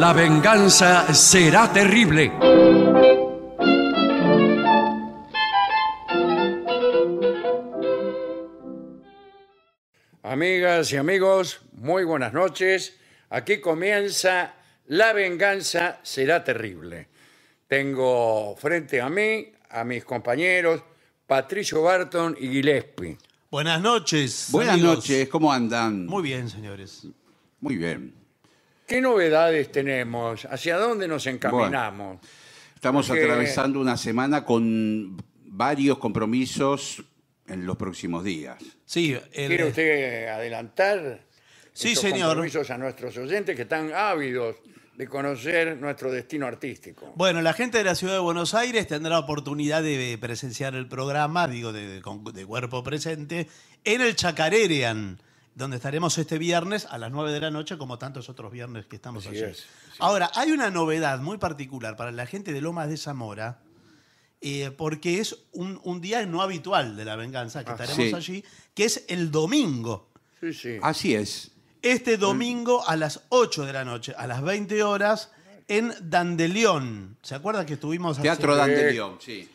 la venganza será terrible. Amigas y amigos, muy buenas noches. Aquí comienza La venganza será terrible. Tengo frente a mí a mis compañeros Patricio Barton y Gillespie. Buenas noches. Buenas noches, ¿cómo andan? Muy bien, señores. Muy bien. ¿Qué novedades tenemos? ¿Hacia dónde nos encaminamos? estamos atravesando una semana con varios compromisos en los próximos días. ¿Quiere usted adelantar Sí, señor. compromisos a nuestros oyentes que están ávidos de conocer nuestro destino artístico? bueno, la gente de la ciudad de Buenos Aires tendrá oportunidad de eh, presenciar el programa, digo, de, de cuerpo presente, en el Chacarerean, donde estaremos este viernes a las 9 de la noche, como tantos otros viernes que estamos allí. Ahora, hay una novedad muy particular para la gente de Lomas de Zamora, eh, porque es un, día no habitual de la venganza, que ah, estaremos allí, que es el domingo. Sí, sí. Así es. Este domingo a las 8 de la noche, a las 20 horas, en Dandelión. ¿Se acuerda que estuvimos Teatro de sí.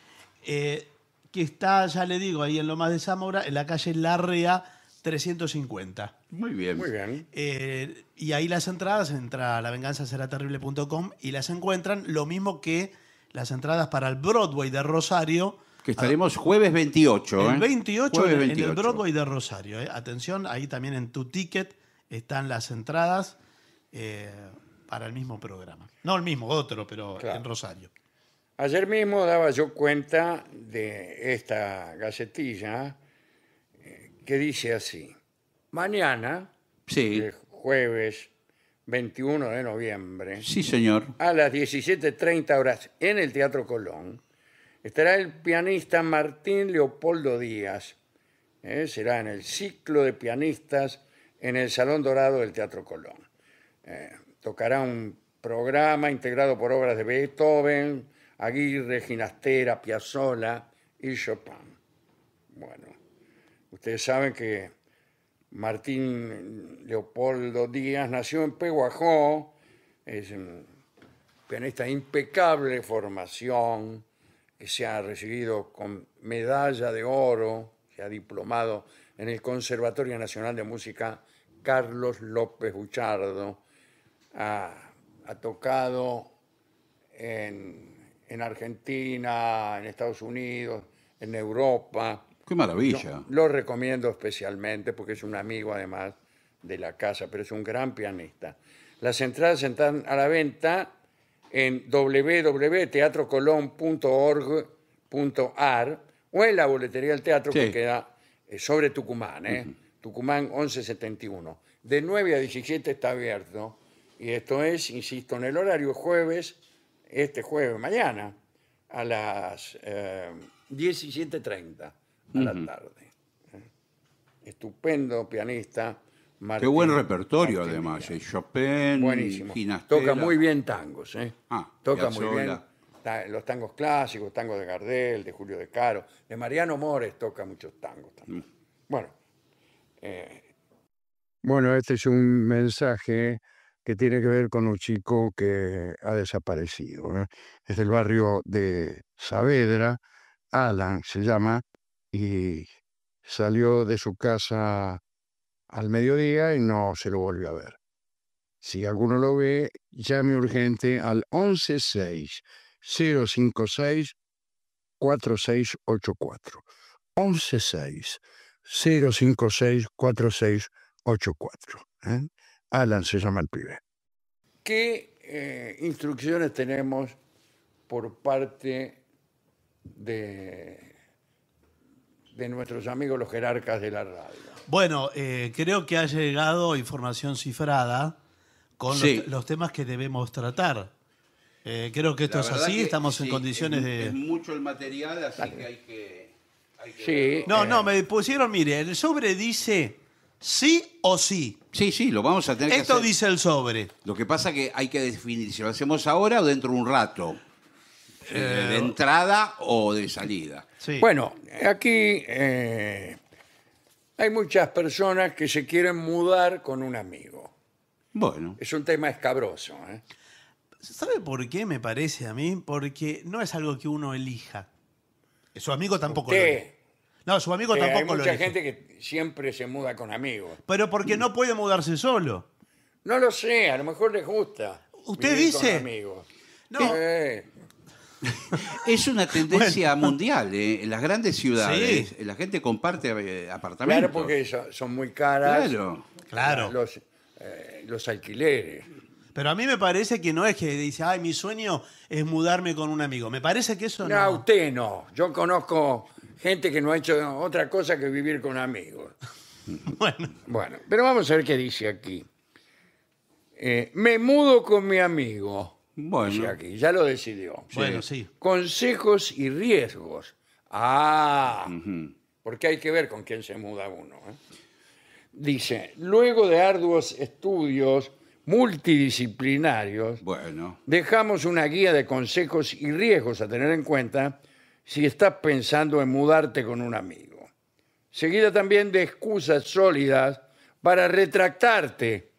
Eh, que está, ya le digo, ahí en Lomas de Zamora, en la calle Larrea 350. Muy bien. Muy bien. Eh, y ahí las entradas, entra lavenganzaseraterrible.com y las encuentran, lo mismo que las entradas para el Broadway de Rosario. Que estaremos jueves 28. El 28, ¿eh? en el Broadway de Rosario. ¿eh? Atención, ahí también en tu ticket están las entradas para el mismo programa. No el mismo, otro, pero en Rosario. Ayer mismo daba yo cuenta de esta gacetilla que dice así. Mañana, Sí, jueves 21 de noviembre, sí, señor. a las 17.30 horas en el Teatro Colón, estará el pianista Martín Leopoldo Díaz. Eh, será en el ciclo de pianistas en el Salón Dorado del Teatro Colón. Eh, tocará un programa integrado por obras de Beethoven, Aguirre, Ginastera, Piazzolla y Chopin. Bueno, Ustedes saben que Martín Leopoldo Díaz nació en Peguajó, es, esta impecable formación, que se ha recibido con medalla de oro, se ha diplomado en el Conservatorio Nacional de Música Carlos López Buchardo, ha, tocado en Argentina, en Estados Unidos, en Europa, Qué maravilla. lo recomiendo especialmente porque es un amigo además de la casa, pero es un gran pianista. Las entradas están a la venta en www.teatrocolón.org.ar o en la boletería del teatro que queda eh, sobre Tucumán, ¿eh? Tucumán 1171. De 9 a 17 está abierto y esto es, insisto, en el horario jueves, este jueves, mañana, a las 17.30. Eh, a la tarde. ¿Eh? Estupendo pianista. Qué buen repertorio, además. Eh, Chopin, Buenísimo. Toca muy bien tangos, ¿eh? ah, Toca muy bien los tangos clásicos, tangos de Gardel, de Julio De Caro, de Mariano Mores toca muchos tangos también. Mm. Bueno. Bueno, este es un mensaje que tiene que ver con un chico que ha desaparecido. Es del barrio de Saavedra, Alan se llama, y salió de su casa al mediodía y no se lo volvió a ver. Si alguno lo ve, llame urgente al 116-056-4684. 116-056-4684. ¿Eh? Alan se llama el pibe. ¿Qué eh, instrucciones tenemos por parte de de nuestros amigos los jerarcas de la radio. Bueno, eh, creo que ha llegado información cifrada con los, temas que debemos tratar. Eh, creo que esto es así, estamos en condiciones de... Es mucho el material, así que hay que... no, eh. no, me pusieron, mire, el sobre dice sí o sí. Sí, sí, lo vamos a tener esto que Esto dice el sobre. Lo que pasa que hay que definir si lo hacemos ahora o dentro de un rato. Eh, eh, ¿De entrada o de salida? Bueno, aquí eh, hay muchas personas que se quieren mudar con un amigo. Bueno. Es un tema escabroso. ¿Sabe por qué me parece a mí? Porque no es algo que uno elija. Su amigo tampoco lo ¿Qué? No, su amigo tampoco lo hay mucha gente que siempre se muda con amigos. Pero porque no puede mudarse solo. No lo sé, a lo mejor les gusta. ¿Usted dice? amigos. No. Es una tendencia mundial. Eh, en las grandes ciudades la gente comparte eh, apartamentos. Claro, porque son, muy caras. Claro. Ah, eh, los, alquileres. Pero a mí me parece que no es que dice, ay, mi sueño es mudarme con un amigo. Me parece que eso no. No, usted no. Yo conozco gente que no ha hecho otra cosa que vivir con amigos. bueno. Bueno, pero vamos a ver qué dice aquí. me mudo con mi amigo. Bueno. ya lo decidió. Bueno, sí. Consejos y riesgos. Ah, porque hay que ver con quién se muda uno. ¿eh? Dice, luego de arduos estudios multidisciplinarios, Bueno. dejamos una guía de consejos y riesgos a tener en cuenta si estás pensando en mudarte con un amigo. Seguida también de excusas sólidas para retractarte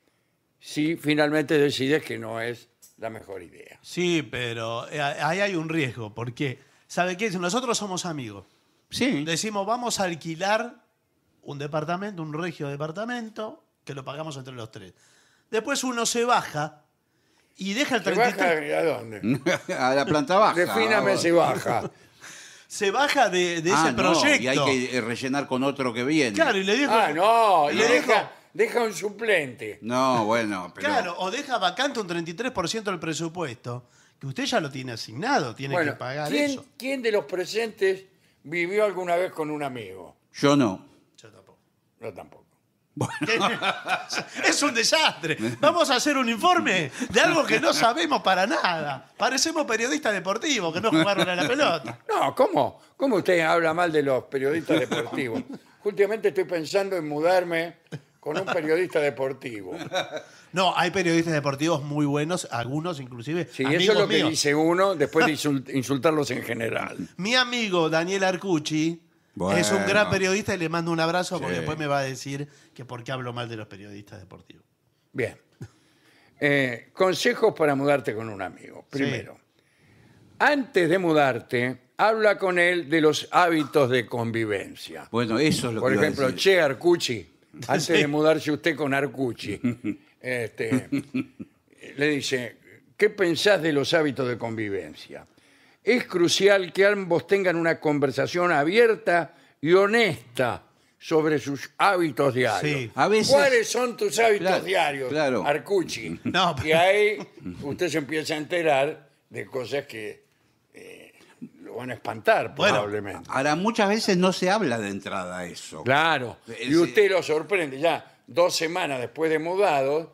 si finalmente decides que no es la mejor idea. Sí, pero eh, ahí hay un riesgo, porque, ¿sabe qué? Nosotros somos amigos. Sí. Decimos, vamos a alquilar un departamento, un regio departamento, que lo pagamos entre los tres. Después uno se baja y deja el ¿Se baja a dónde? a la planta baja. Defíname si baja. Se baja de, ah, ese proyecto. Y hay que eh, rellenar con otro que viene. Claro, y le dijo. Ah, no, y le deja, deja un suplente. No, bueno, pero... Claro, o deja vacante un 33% del presupuesto, que usted ya lo tiene asignado, tiene que pagar eso. ¿Quién de los presentes vivió alguna vez con un amigo? Yo no. Yo tampoco. Yo tampoco. es un desastre. Vamos a hacer un informe de algo que no sabemos para nada. Parecemos periodistas deportivos que no jugaron a la pelota. No, ¿cómo? ¿Cómo usted habla mal de los periodistas deportivos? Últimamente estoy pensando en mudarme con un periodista deportivo. No, hay periodistas deportivos muy buenos, algunos inclusive. Sí, eso es lo que dice uno después de insultarlos en general. Mi amigo Daniel Arcucci es un gran periodista y le mando un abrazo porque después me va a decir que por qué hablo mal de los periodistas deportivos. Bien. Eh, consejos para mudarte con un amigo. Primero, antes de mudarte, habla con él de los hábitos de convivencia. Bueno, eso es lo Por que ejemplo, Che Arcucci, antes de mudarse usted con Arcucci, este, le dice, ¿qué pensás de los hábitos de convivencia? Es crucial que ambos tengan una conversación abierta y honesta sobre sus hábitos diarios. ¿Cuáles son tus hábitos diarios, Arcuchi. Arcucci? Y ahí usted se empieza a enterar de cosas que van a espantar probablemente. ahora muchas veces no se habla de entrada eso. Claro. Y usted lo sorprende, ya dos semanas después de mudado,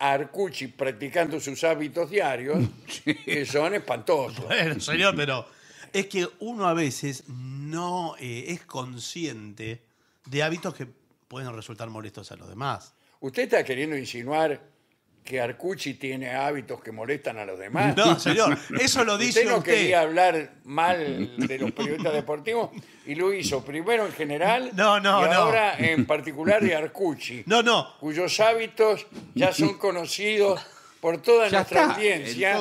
Arcuchi practicando sus hábitos diarios, que son espantosos. Bueno, señor, pero es que uno a veces no eh, es consciente de hábitos que pueden resultar molestos a los demás. Usted está queriendo insinuar que Arcucci tiene hábitos que molestan a los demás. No, señor, eso lo dice usted. no quería hablar mal de los periodistas deportivos y lo hizo primero en general no, no, y ahora en particular de Arcucci. No, no. Cuyos hábitos ya son conocidos por toda nuestra audiencia,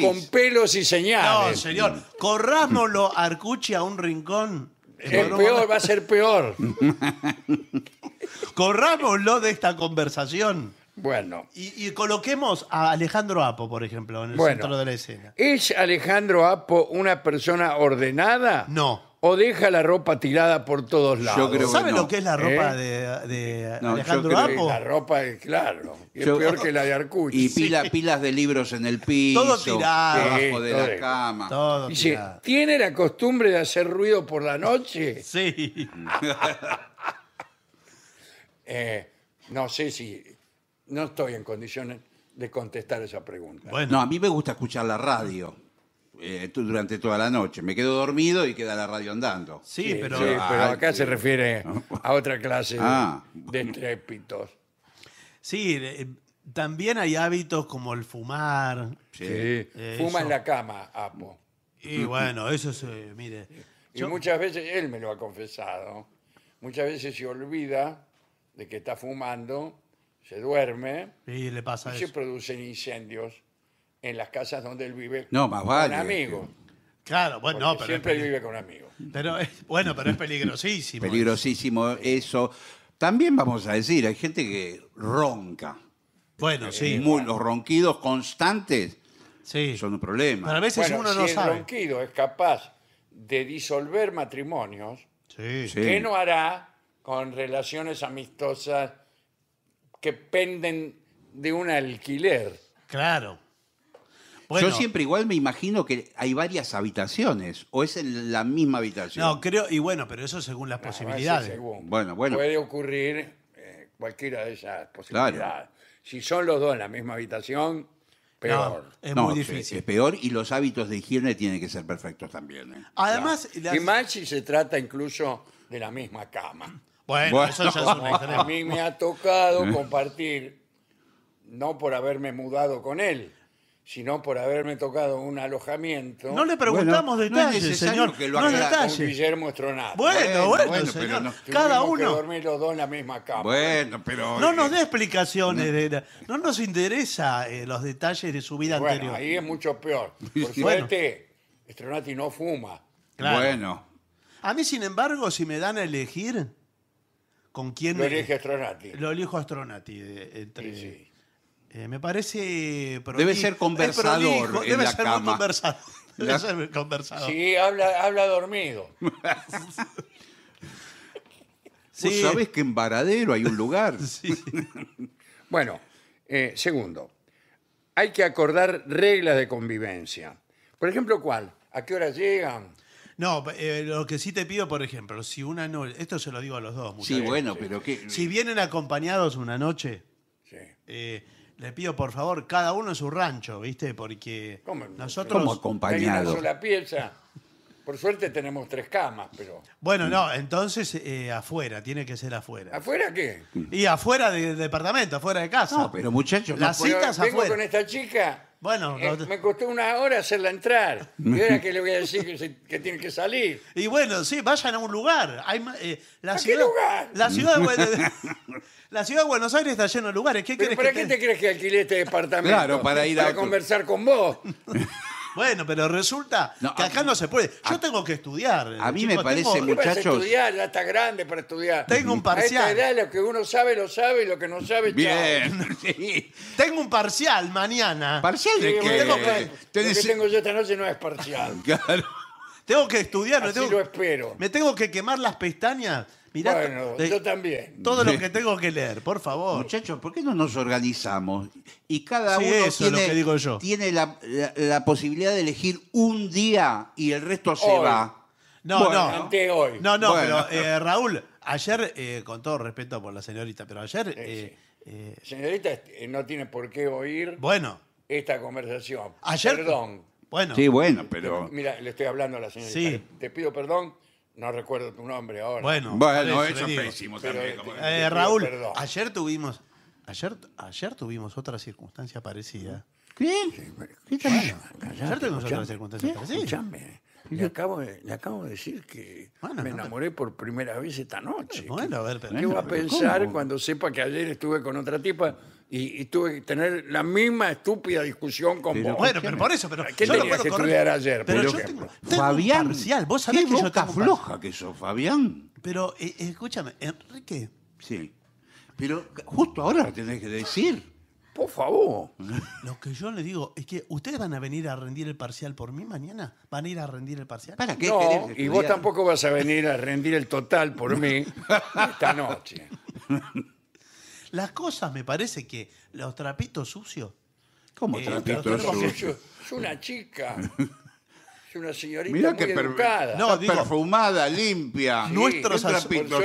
con pelos y señales. No, señor, corrámoslo Arcucci a un rincón. Es peor, va a ser peor. corrámoslo de esta conversación. Bueno. Y, coloquemos a Alejandro Apo, por ejemplo, en el centro de la escena. ¿Es Alejandro Apo una persona ordenada? No. ¿O deja la ropa tirada por todos lados? creo que ¿Sabe lo que es la ropa ¿Eh? de, Alejandro Apo? La ropa claro, es peor que la de Arcucci. Y pila- pilas de libros en el piso, Todo tirado. Abajo de la cama. Todo. Dice, ¿tiene la costumbre de hacer ruido por la noche? Sí. Eh, no sé si no estoy en condiciones de contestar esa pregunta. Bueno, No, a mí me gusta escuchar la radio eh, durante toda la noche. Me quedo dormido y queda la radio andando. sí, pero, acá se refiere a otra clase de- ah. sí, eh, también hay hábitos como el fumar. Sí. Eh, Fuma en la cama, Apo. Y bueno, eso es, mire. Y muchas veces, él me lo ha confesado, muchas veces se olvida de que está fumando se duerme le pasa y se producen incendios en las casas donde él vive No, con amigos. Este. Claro, siempre vive con amigos. pero es- bueno, pero es peligrosísimo. Peligrosísimo eso. También vamos a decir, hay gente que ronca. Bueno, eh, sí, Muy- los ronquidos constantes sí. son un Pero a problema. veces si el ronquido es capaz de disolver matrimonios, ¿qué no hará con relaciones amistosas que penden de un alquiler. Claro. Yo siempre igual me imagino que hay varias habitaciones, o es en la misma habitación. No, creo, y bueno, pero eso según las ah, posibilidades. según. Bueno, bueno. Puede ocurrir eh, cualquiera de esas posibilidades. Si son los dos en la misma habitación, peor. No, es muy difícil. Es peor y los hábitos de higiene tienen que ser perfectos también. ¿eh? Además, Y más si se trata incluso de la misma cama. Bueno, eso ya A mí me ha tocado compartir, no por haberme mudado con él, sino por haberme tocado un alojamiento No le preguntamos detalles, señor. no detalles. Guillermo Bueno, Bueno, Cada uno. dormir los dos en la misma cama. Bueno, pero. No nos eh, dé explicaciones. de no nos interesa eh, los detalles de su vida Bueno, ahí es mucho peor. Por suerte, Estronati no fuma. Bueno. A mí, sin embargo, si me dan a elegir, con quién... Lo elige Astronati. Lo elijo Astronati. Eh, eh, me parece... Debe ser conversador debe ser muy conversador. Debe conversador. Sí, habla, dormido. ¿Vos que en Varadero hay un lugar? Bueno, eh, segundo, hay que acordar reglas de convivencia. Por ejemplo, ¿cuál? ¿A qué hora llegan? No, eh, lo que sí te pido, por ejemplo, si una noche. Esto se lo digo a los dos, muchachos. Sí, bueno, pero qué... Si vienen acompañados una noche, eh, le pido por favor, cada uno en su rancho, ¿viste? Porque nosotros. Como acompañados. pieza. Por suerte tenemos tres camas, pero. Bueno, no, entonces eh, afuera, tiene que ser afuera. ¿Afuera qué? Y afuera del departamento, afuera de casa. No, pero muchachos, las citas vengo con esta chica bueno, eh, me costó una hora hacerla entrar. Y ahora que le voy a decir que, tiene que salir. y bueno, sí, vayan a un lugar. Hay, eh, la qué lugar? La ciudad, de, la ciudad de Buenos Aires está lleno de lugares. para qué te crees que alquilé este departamento? Claro, para ir a- conversar con vos. Bueno, pero resulta que acá no se puede. Yo tengo que estudiar. a mí me parece tengo- Muchachos. que estudiar, ya está grande para estudiar. Tengo un A parcial. esta edad lo que uno sabe, lo sabe, y lo que no sabe, Bien, Tengo un parcial mañana. ¿Parcial Sí, que- lo que tengo yo esta noche no es parcial. Claro. Tengo que estudiar. me tengo- lo espero. Me tengo que quemar las pestañas bueno, yo también. Todo lo que tengo que leer, por favor. Muchachos, ¿por qué no nos organizamos? Y cada uno tiene, la, posibilidad de elegir un día y el resto se va. No, no. No, no, pero eh, Raúl, ayer, eh, con todo respeto por la señorita, pero ayer, eh, Señorita, no tiene por qué oír bueno, esta conversación. ayer. Perdón. Bueno, Sí, bueno, pero. Mira, le estoy hablando a la señorita. Te pido perdón no recuerdo tu nombre ahora. Bueno, Bueno, eso es también. Eh, eh, Raúl, ayer tuvimos, ayer, ayer tuvimos otra circunstancia parecida. ¿Quién? ¿Qué tal? Ayer tuvimos otra circunstancia parecida? Escúchame. Le acabo, de, acabo de decir que me enamoré por primera vez esta noche. Bueno, a ver, pero- ¿Qué a pensar cuando sepa que ayer estuve con otra tipa y, tuve que tener la misma estúpida discusión con vos. Bueno, pero por eso, pero tenías que estudiar ayer? Pero yo Fabián, parcial. Vos sabés que yo floja que eso Fabián. Pero eh, escúchame, Enrique, Sí. Pero justo ahora lo tenés que decir. Por favor. lo que yo le digo es que ustedes van a venir a rendir el parcial por mí mañana. ¿Van a ir a rendir el parcial? ¿Para qué No, y vos tampoco vas a venir a rendir el total por mí esta noche. Las cosas me parece que los trapitos sucios. ¿Cómo eh, trapitos sucios? Es una chica. Es una señorita Mirá muy educada. perfumada, limpia. Nuestros trapitos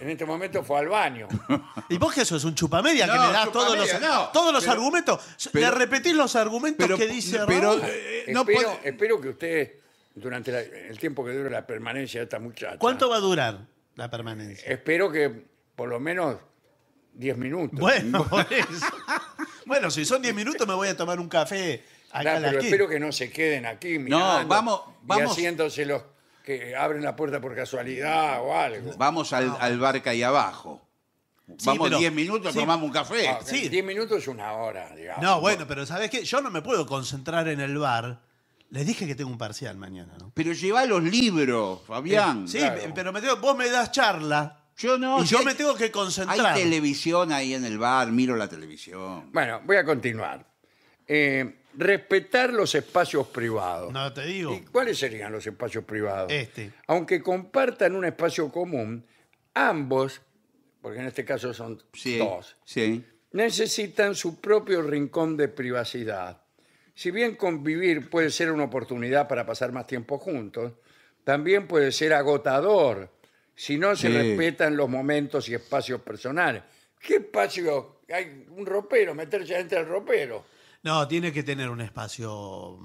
en este momento fue al baño. ¿Y vos qué es ¿Un chupamedia que le das todos los, todos los argumentos? le repetís los argumentos que dice pero, eh, eh, espero, que usted, durante el tiempo que dura la permanencia de esta muchacha, ¿Cuánto va a durar la permanencia? espero que por lo menos 10 minutos. Bueno, por eso. bueno, si son 10 minutos me voy a tomar un café pero espero que no se queden aquí mirando vamos- y vamos. haciéndose los que abren la puerta por casualidad o algo. Vamos al, bar barca hay abajo. Vamos 10 minutos, tomamos un café. 10 ah, minutos es una hora, digamos. No, bueno, pero ¿sabes qué? Yo no me puedo concentrar en el bar. Les dije que tengo un parcial mañana, ¿no? Pero lleva los libros, Fabián. Sí, pero me vos me das charla. Yo no. yo me tengo que concentrar. Hay televisión ahí en el bar, miro la televisión. Bueno, voy a continuar. Eh, respetar los espacios privados. No te digo. cuáles serían los espacios privados? Este. Aunque compartan un espacio común, ambos, porque en este caso son dos, necesitan su propio rincón de privacidad. Si bien convivir puede ser una oportunidad para pasar más tiempo juntos, también puede ser agotador si no se respetan los momentos y espacios personales. ¿Qué espacio? Hay un ropero, meterse dentro del ropero. No, tiene que tener un espacio,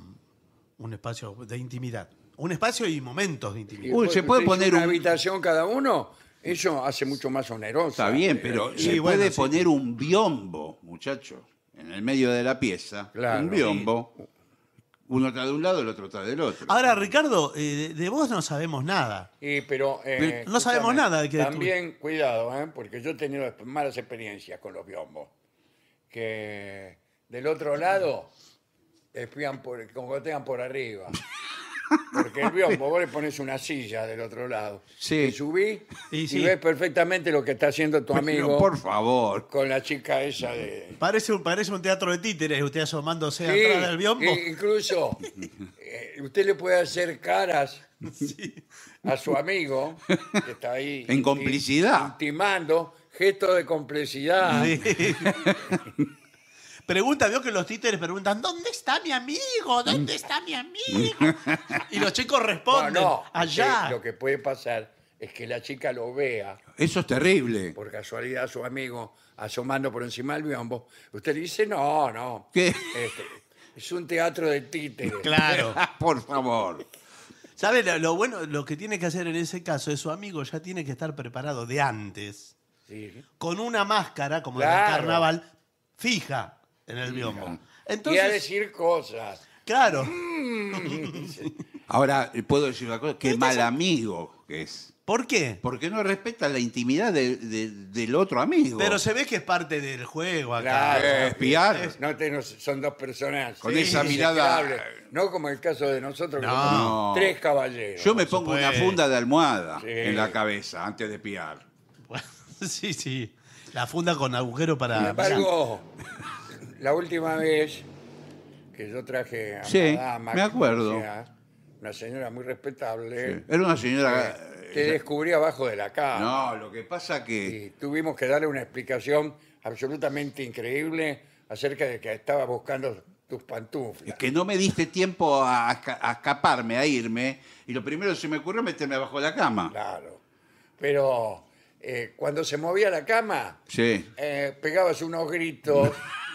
un espacio de intimidad. Un espacio y momentos de intimidad. Uy, se puede poner una habitación cada uno, eso hace mucho más oneroso. Está bien, pero eh, se puede poner un biombo, muchachos, en el medio de la pieza. Claro. Un biombo. Uno está de un lado, el otro está del otro. Ahora, Ricardo, eh, de, vos no sabemos nada. Y, pero, eh, no sabemos nada de que También, cuidado, eh, porque yo he tenido malas experiencias con los biombos. Que del otro lado, espían por, como que dan por arriba. Porque el biombo, vos le pones una silla del otro lado. Sí. subí y, ves perfectamente lo que está haciendo tu amigo por favor. con la chica esa de... Parece un, parece un teatro de títeres, usted asomándose atrás del biombo. incluso eh, usted le puede hacer caras a su amigo que está ahí En complicidad. intimando, gestos de complicidad. Sí. Pregunta, veo que los títeres preguntan, ¿dónde está mi amigo? ¿Dónde está mi amigo? Y los chicos responden, allá. Lo que puede pasar es que la chica lo vea, Eso es terrible. por casualidad, su amigo asomando por encima del biombo. Usted le dice, no, no. ¿Qué? Este, es un teatro de títeres. Claro. Ah, por favor. ¿Sabe lo, bueno? Lo que tiene que hacer en ese caso es su amigo ya tiene que estar preparado de antes, con una máscara, como de carnaval, fija en el biombo. Entonces, y a decir cosas. Claro. Mm. Ahora, eh, puedo decir una cosa, qué mal amigo que es. ¿Por qué? Porque no respeta la intimidad del otro amigo. Pero se ve que es parte del juego acá. espiar. No son dos personas. Con esa mirada- No como el caso de nosotros, que tres caballeros. Yo me pongo una funda de almohada en la cabeza antes de piar. sí, sí. La funda con agujero para la última vez que yo traje a Sí, me acuerdo. una señora muy respetable. Era una señora... Que, eh, descubrí abajo de la cama. No, lo que pasa que... tuvimos que darle una explicación absolutamente increíble acerca de que estaba buscando tus pantuflas. Es que no me diste tiempo a, escaparme, a irme, y lo primero que se me ocurrió meterme abajo de la cama. Claro. Pero eh, cuando se movía la cama, sí. Eh, pegabas unos gritos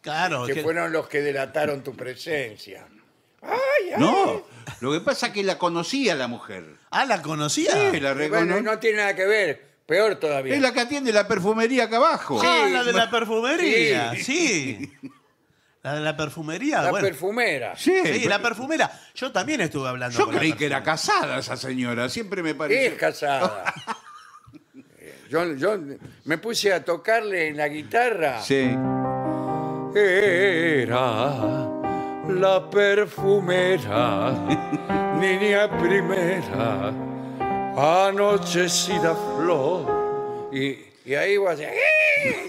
Claro. Que, fueron los que delataron tu presencia. No, lo que pasa es que la conocía la mujer. Ah, la conocía. Sí, la no tiene nada que ver. Peor todavía. Es la que atiende la perfumería acá abajo. Ah, la de la perfumería. Sí. La de la perfumería. la perfumera. Sí, la perfumera. Yo también estuve hablando Yo con la creí que era casada esa señora, siempre me pareció. Es casada. Yo, me puse a tocarle en la guitarra. Sí. Era la perfumera, niña primera, anochecida flor. Y, ahí voy a ¡eh!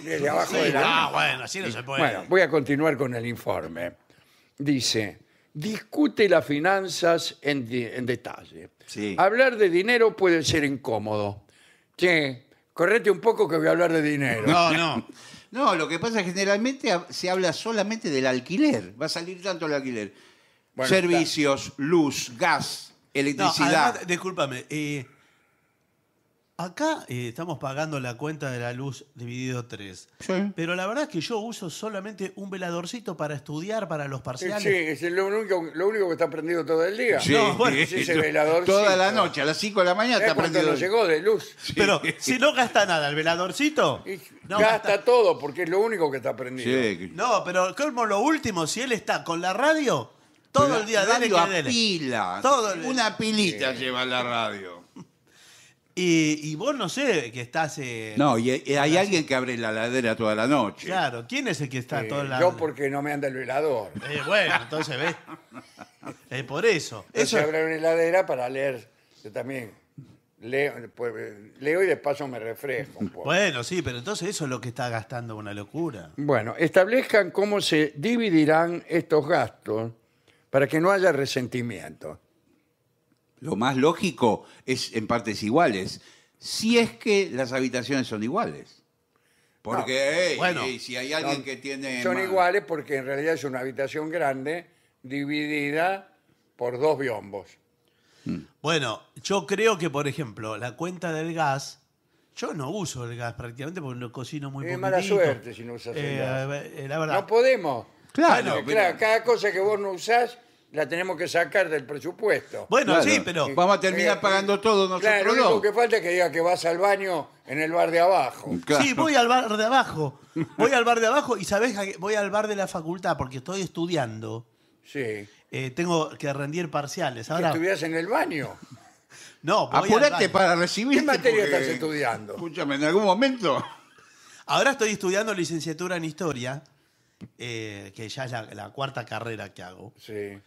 desde abajo de ah, la... bueno, así no se puede. Bueno, voy a continuar con el informe. Dice, discute las finanzas en, detalle. Sí. Hablar de dinero puede ser incómodo. Sí correte un poco que voy a hablar de dinero. No, no. No, lo que pasa es que generalmente se habla solamente del alquiler. Va a salir tanto el alquiler. Servicios, luz, gas, electricidad. además, discúlpame, eh, Acá eh, estamos pagando la cuenta de la luz dividido 3. Pero la verdad es que yo uso solamente un veladorcito para estudiar para los parciales. Sí, es lo único, lo único que está prendido todo el día. Sí, no, es ese veladorcito. Toda la noche, a las 5 de la mañana está prendido. llegó de luz. Pero si no gasta nada el veladorcito. gasta, todo porque es lo único que está prendido. No, pero como lo último, si él está con la radio todo el día, dale que Pila. Una pilita lleva la radio. Y, vos no sé que estás. Eh, no, y, eh, hay alguien que abre la heladera toda la noche. Claro, ¿quién es el que está eh, toda la Yo porque no me anda el velador. Eh, bueno, entonces ves. por eso. eso... abre la heladera para leer. Yo también leo, pues, leo y de paso me refresco un poco. Bueno, sí, pero entonces eso es lo que está gastando una locura. Bueno, establezcan cómo se dividirán estos gastos para que no haya resentimiento lo más lógico es en partes iguales, si es que las habitaciones son iguales. Porque bueno, si hay alguien que tiene... Son iguales porque en realidad es una habitación grande dividida por dos biombos. Mm. Bueno, yo creo que, por ejemplo, la cuenta del gas, yo no uso el gas prácticamente porque lo cocino muy Es mala suerte si no usas el eh, gas. Eh, no podemos. Claro, claro, cada cosa que vos no usás la tenemos que sacar del presupuesto. Bueno, sí, pero. Vamos a terminar eh, pagando todo Claro, lo único que falta es que diga que vas al baño en el bar de abajo. Sí, voy al bar de abajo. Voy al bar de abajo y sabes que voy al bar de la facultad porque estoy estudiando. Sí. Eh, tengo que rendir parciales. Ahora, estuvieras en el baño. no, voy para recibir. ¿Qué materia estás estudiando? Escúchame, en algún momento. Ahora estoy estudiando licenciatura en historia, eh, que ya es la cuarta carrera que hago. Sí.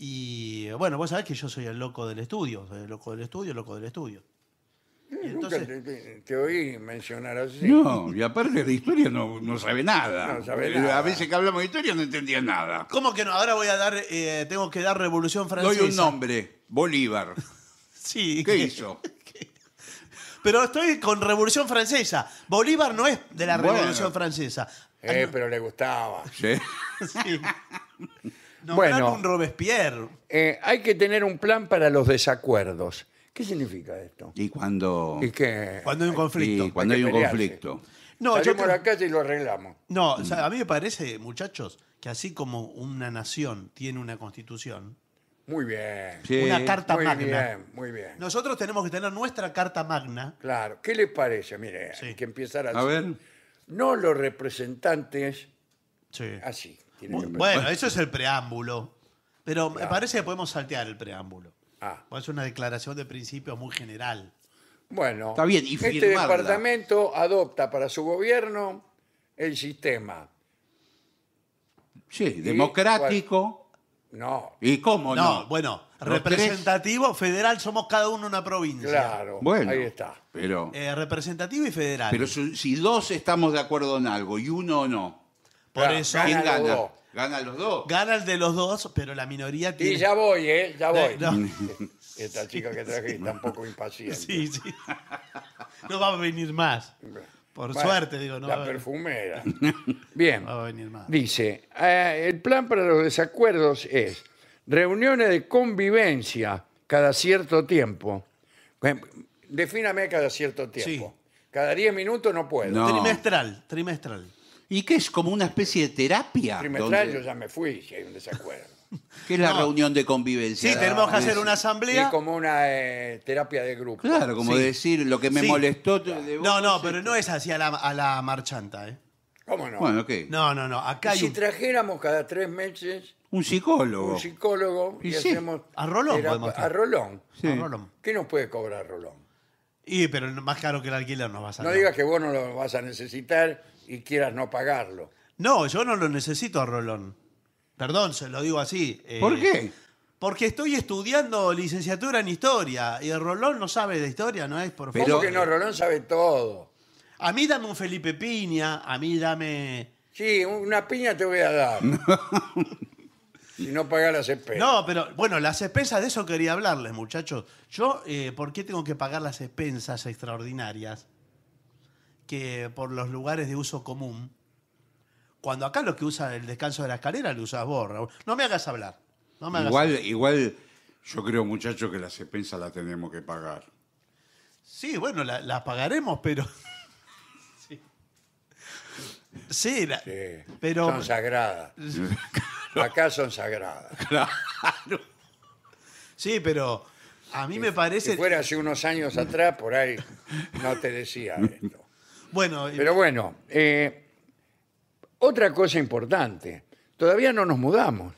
Y eh, bueno, vos sabés que yo soy el loco del estudio, el loco del estudio, el loco del estudio. Eh, entonces- Nunca te, oí mencionar así. No, y aparte de historia no, sabe eh, nada. A veces que hablamos de historia no entendía nada. ¿Cómo que no? Ahora voy a dar, tengo que dar Revolución Francesa. Doy un nombre, Bolívar. Sí. ¿Qué hizo? Pero estoy con Revolución Francesa. Bolívar no es de la Revolución Francesa. Eh, pero le gustaba. Sí. Sí. Bueno. un Robespierre. Eh, hay que tener un plan para los desacuerdos. ¿Qué significa esto? Y cuando, Y Cuando hay un conflicto. cuando hay, un conflicto. No, yo por la calle y lo arreglamos. No, a mí me parece, muchachos, que así como una nación tiene una constitución, Muy bien. una carta muy magna, bien, muy bien. nosotros tenemos que tener nuestra carta magna. Claro. ¿Qué les parece? Mire, hay que empezar así. A ver, No los representantes Sí. así. Bueno, eso es el preámbulo. Pero me parece que podemos saltear el preámbulo. Ah. Es una declaración de principio muy general. Bueno, Está bien, este departamento adopta para su gobierno el sistema. Sí, democrático. No, ¿Y cómo no? bueno, representativo, federal, somos cada uno una provincia. claro, Bueno, ahí está. Pero, eh, representativo y federal. pero si dos estamos de acuerdo en algo y uno no, por eso gana? los dos. gana el de los dos, pero la minoría tiene. Y ya voy, ¿eh? Ya voy. Esta chica que traje está un poco impaciente. sí, sí. No va a venir más. Por suerte, digo, no La perfumera. Bien. No va a venir más. Dice, eh, el plan para los desacuerdos es reuniones de convivencia cada cierto tiempo. Em, defíname cada cierto tiempo. Cada 10 minutos no puedo. Trimestral, trimestral y qué es como una especie de terapia. Trimestral yo ya me fui, si hay un desacuerdo. ¿Qué es la reunión de convivencia. Sí, tenemos que hacer una asamblea. Es como una eh, terapia de grupo. Claro, como decir lo que me molestó. No, no, pero no es así a la, marchanta, ¿eh? ¿Cómo no? Bueno, ¿qué? No, no, no. Acá Si trajéramos cada tres meses Un psicólogo. un psicólogo y, hacemos... a Rolón A Rolón. ¿Qué nos puede cobrar Rolón? Y, pero más caro que el alquiler nos va a No digas que vos no lo vas a necesitar y quieras no pagarlo. No, yo no lo necesito a Rolón. Perdón, se lo digo así. Eh, ¿Por qué? Porque estoy estudiando licenciatura en historia y Rolón no sabe de historia, no es por Pero- que no, Rolón sabe todo. A mí dame un Felipe Piña, a mí dame. Sí, una piña te voy a dar. Y no pagar las expensas. No, pero bueno, las expensas, de eso quería hablarles, muchachos. Yo, eh, ¿por qué tengo que pagar las expensas extraordinarias? que por los lugares de uso común. Cuando acá lo que usa el descanso de la escalera lo usas borra No me hagas hablar. igual, igual yo creo, muchachos, que las expensas las tenemos que pagar. Sí, bueno, las la pagaremos, pero. sí. pero. Son sagradas. acá son sagradas. Claro. Sí, pero a mí me parece. Si fuera hace unos años atrás, por ahí no te decía esto. Bueno, Pero bueno, eh, otra cosa importante, todavía no nos mudamos.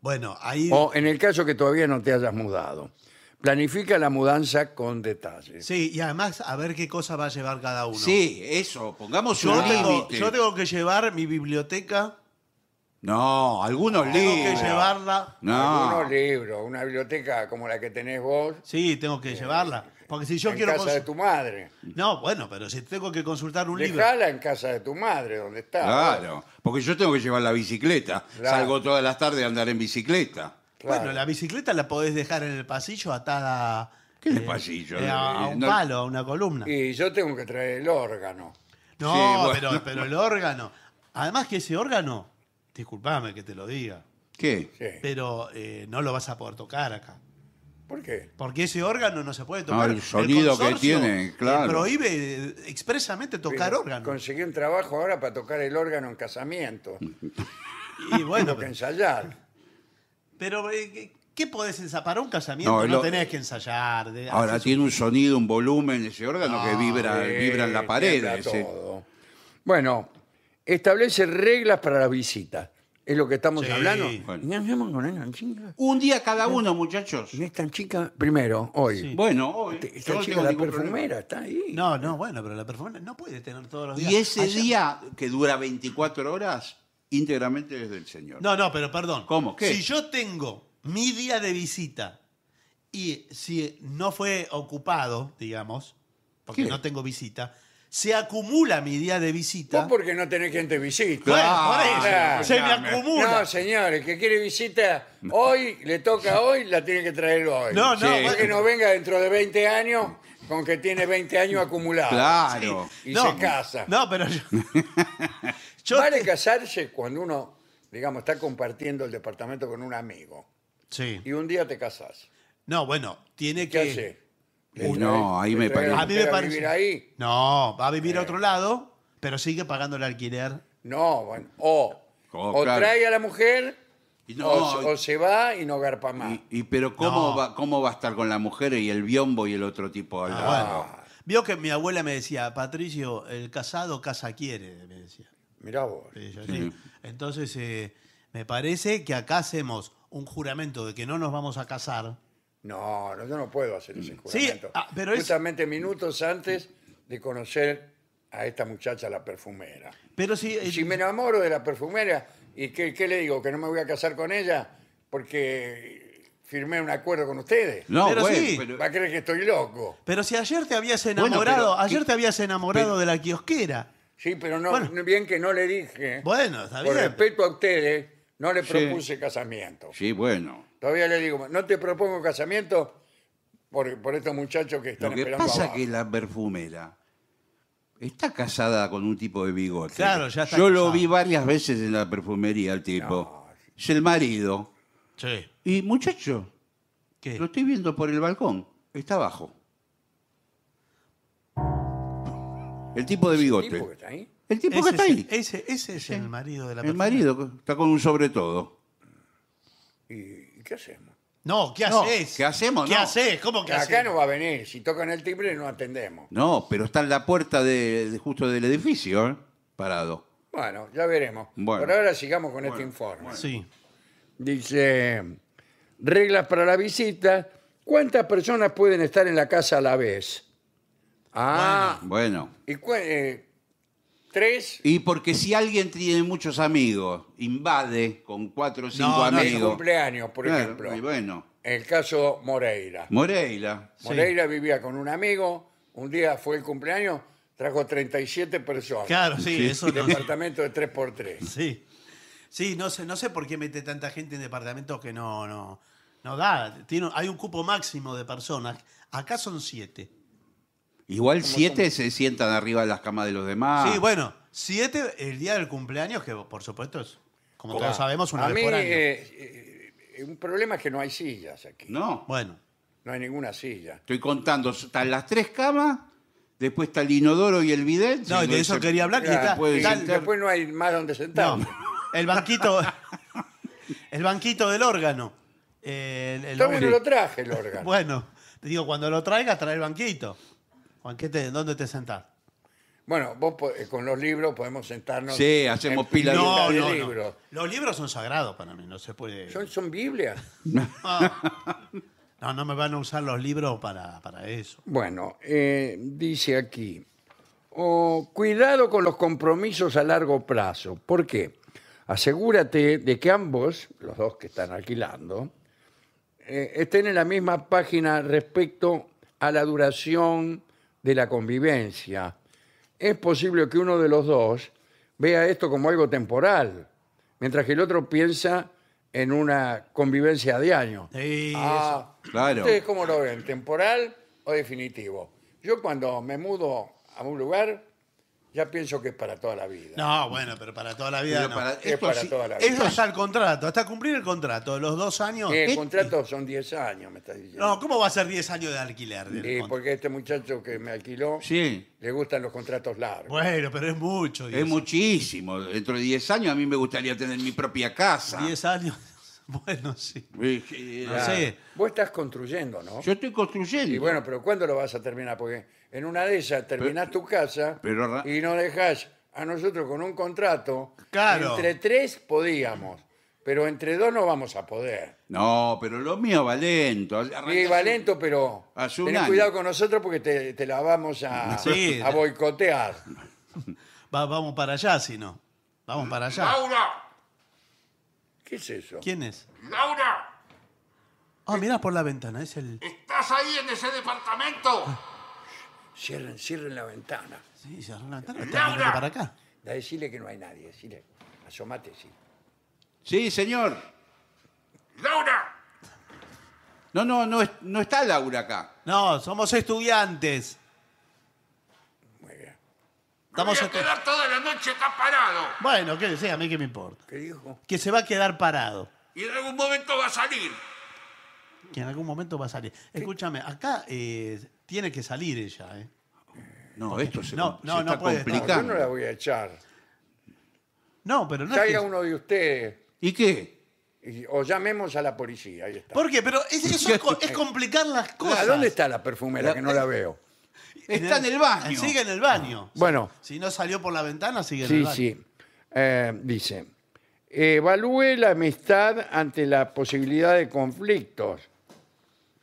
bueno, ahí. O en el caso que todavía no te hayas mudado, planifica la mudanza con detalles. Sí, y además a ver qué cosa va a llevar cada uno. Sí, eso, pongamos Yo, un tengo, límite. yo tengo que llevar mi biblioteca, No, algunos libros. tengo que llevarla. No, algunos libros, una biblioteca como la que tenés vos, Sí, tengo que eh, llevarla si yo en quiero. casa de tu madre. No, bueno, pero si tengo que consultar un libro. Dejala en casa de tu madre, donde está. Claro, porque yo tengo que llevar la bicicleta. Salgo todas las tardes a andar en bicicleta. Bueno, la bicicleta la podés dejar en el pasillo atada. ¿Qué el eh, pasillo? Eh, a eh, un palo, a una columna. Y yo tengo que traer el órgano. No, pero, el órgano. Además que ese órgano, disculpame que te lo diga. ¿Qué? Pero no lo vas a poder tocar acá. ¿Por qué? Porque ese órgano no se puede tocar. el sonido que tiene, eh, claro. Prohíbe eh, expresamente tocar órganos. órgano. Conseguí un trabajo ahora para tocar el órgano en casamiento. y bueno. que ensayar. Pero, eh, ¿qué podés ensayar? Para un casamiento no, tenés que ensayar. ahora tiene un sonido, un volumen ese órgano que ah, vibra, vibra en la pared. Bueno, establece reglas para la visita es lo que estamos hablando. Un día cada uno, muchachos. esta chica, primero, hoy. Bueno, hoy. Esta chica, la perfumera, está ahí. No, no, bueno, pero la perfumera no puede tener todos los días. Y ese día que dura 24 horas, íntegramente es del señor. No, no, pero perdón. ¿Cómo? ¿Qué? Si yo tengo mi día de visita y si no fue ocupado, digamos, porque no tengo visita, se acumula mi día de visita. Vos porque no tenés gente visita. Bueno, por eso, se me acumula. No, señores, que quiere visita hoy, le toca hoy, la tiene que traer hoy. No, no, que no venga dentro de 20 años con que tiene 20 años acumulados. Claro. Y se casa. No, pero yo. vale casarse cuando uno, digamos, está compartiendo el departamento con un amigo. sí. Y un día te casás. No, bueno, tiene que no, ahí me parece. A vivir ahí? No, va a vivir a eh. otro lado, pero sigue pagando el alquiler. No, bueno, o, oh, trae a la mujer Y no, o, se- va y no garpa más. Y, pero ¿cómo, va, ¿cómo va a estar con la mujer y el biombo y el otro tipo al ah, Vio que mi abuela me decía, Patricio, el casado casa quiere, me decía. Mirá vos. Entonces, eh, me parece que acá hacemos un juramento de que no nos vamos a casar no, yo no puedo hacer ese juramento. Ah, pero Justamente minutos antes de conocer a esta muchacha, la perfumera. Pero sí, eh, Si me enamoro de la perfumera, ¿y qué, le digo? ¿Que no me voy a casar con ella porque firmé un acuerdo con ustedes? No, Pero sí. Va a creer que estoy loco. pero si ayer te habías enamorado, ayer te habías enamorado de la kiosquera. Sí, pero no, bien que no le dije. Bueno, está Por respeto a ustedes, no le propuse casamiento. sí, bueno. Todavía le digo, no te propongo casamiento por, por estos muchachos que están Lo que pasa es que la perfumera está casada con un tipo de bigote. Claro, Yo lo vi varias veces en la perfumería El tipo. Es el marido. Sí. Y muchacho, ¿Qué? lo estoy viendo por el balcón. Está abajo. El tipo de bigote. El tipo que está ahí. ese, es el marido de la El marido está con un sobre todo. Y ¿qué hacemos? No, ¿qué haces? ¿qué hacemos? ¿Qué haces? ¿Cómo que Acá no va a venir. Si tocan el timbre, no atendemos. No, pero está en la puerta de, justo del edificio, ¿eh? parado. Bueno, ya veremos. Bueno. Por ahora sigamos con este informe. Sí. Dice, reglas para la visita. ¿Cuántas personas pueden estar en la casa a la vez? Ah, Bueno, ¿y cué eh, y porque si alguien tiene muchos amigos, invade con cuatro o cinco No, no, cumpleaños, por ejemplo. y bueno. El caso Moreira. Moreira. Moreira vivía con un amigo, un día fue el cumpleaños, trajo 37 personas. Claro, sí, eso eso Departamento de 3x3. Sí. Sí, no sé, no sé por qué mete tanta gente en departamentos que no, no, no da. Tiene, hay un cupo máximo de personas. Acá son siete. Igual siete se sientan arriba de las camas de los demás. Sí, bueno, siete el día del cumpleaños, que por supuesto es, como todos sabemos, una vez por año. Eh, eh, eh, un problema es que no hay sillas aquí. No. Bueno, No hay ninguna silla. Estoy contando, están las tres camas, después está el inodoro y el bidet. no, de eso quería hablar. después no hay más donde sentarme. el banquito, el banquito del órgano. El- no lo traje el órgano. bueno, te digo, cuando lo traigas, trae el banquito te, ¿dónde te sentás? Bueno, vos eh, con los libros podemos sentarnos. Sí, hacemos pila de- No, libros. Los libros son sagrados para mí, no se puede... Son, son Biblias. Ah. No, no me van a usar los libros para, para eso. Bueno, eh, dice aquí, oh, cuidado con los compromisos a largo plazo. ¿Por qué? Asegúrate de que ambos, los dos que están alquilando, eh, estén en la misma página respecto a la duración de la convivencia. Es posible que uno de los dos vea esto como algo temporal, mientras que el otro piensa en una convivencia de año. Sí, ah, claro. ¿Ustedes cómo lo ven? ¿Temporal o definitivo? Yo cuando me mudo a un lugar, ya pienso que es para toda la vida. No, bueno, pero para toda la vida es para toda la vida. Eso es al contrato, hasta cumplir el contrato, los dos años. el este- contrato son 10 años, me estás diciendo. No, ¿cómo va a ser 10 años de alquiler? Sí, porque este muchacho que me alquiló Sí. le gustan los contratos largos. Bueno, pero es mucho. Es muchísimo. Dentro de 10 años a mí me gustaría tener mi propia casa. 10 años. Bueno, sí. Vos estás construyendo, ¿no? Yo estoy construyendo. Y bueno, pero ¿cuándo lo vas a terminar? Porque en una de ellas terminás tu casa y nos dejás a nosotros con un contrato. Claro. Entre tres podíamos, pero entre dos no vamos a poder. No, pero lo mío va lento. va lento, pero ten cuidado con nosotros porque te, la vamos a, a boicotear. vamos para allá, si no. Vamos para allá. ¿Qué es eso? ¿Quién es? ¡Laura! Ah, mira por la ventana, es el... ¡Estás ahí en ese departamento! Ah. Cierren, cierren la ventana. Sí, cierren la ventana, ¡Laura! para acá. decirle que no hay nadie, decirle, asomate, sí. Sí, señor. ¡Laura! No, no, no está Laura acá. No, somos estudiantes. Estamos a quedar toda la noche acá parado. Bueno, qué desea, a mí qué me importa. ¿Qué dijo? Que se va a quedar parado. Y en algún momento va a salir. Que en algún momento va a salir. Escúchame, acá eh, tiene que salir ella, ¿eh? eh no, esto se, no, está puede, complicando. No, yo no la voy a echar. No, pero no Caiga es que... uno de ustedes. ¿Y qué? o llamemos a la policía. Ahí está. ¿Por qué? Pero es, eso es, complicar las cosas. dónde está la perfumera que no la eh, veo? Está en el baño. Sigue en el baño. Bueno. Si no salió por la ventana, sigue en el baño. sí. sí. Eh, dice, evalúe la amistad ante la posibilidad de conflictos.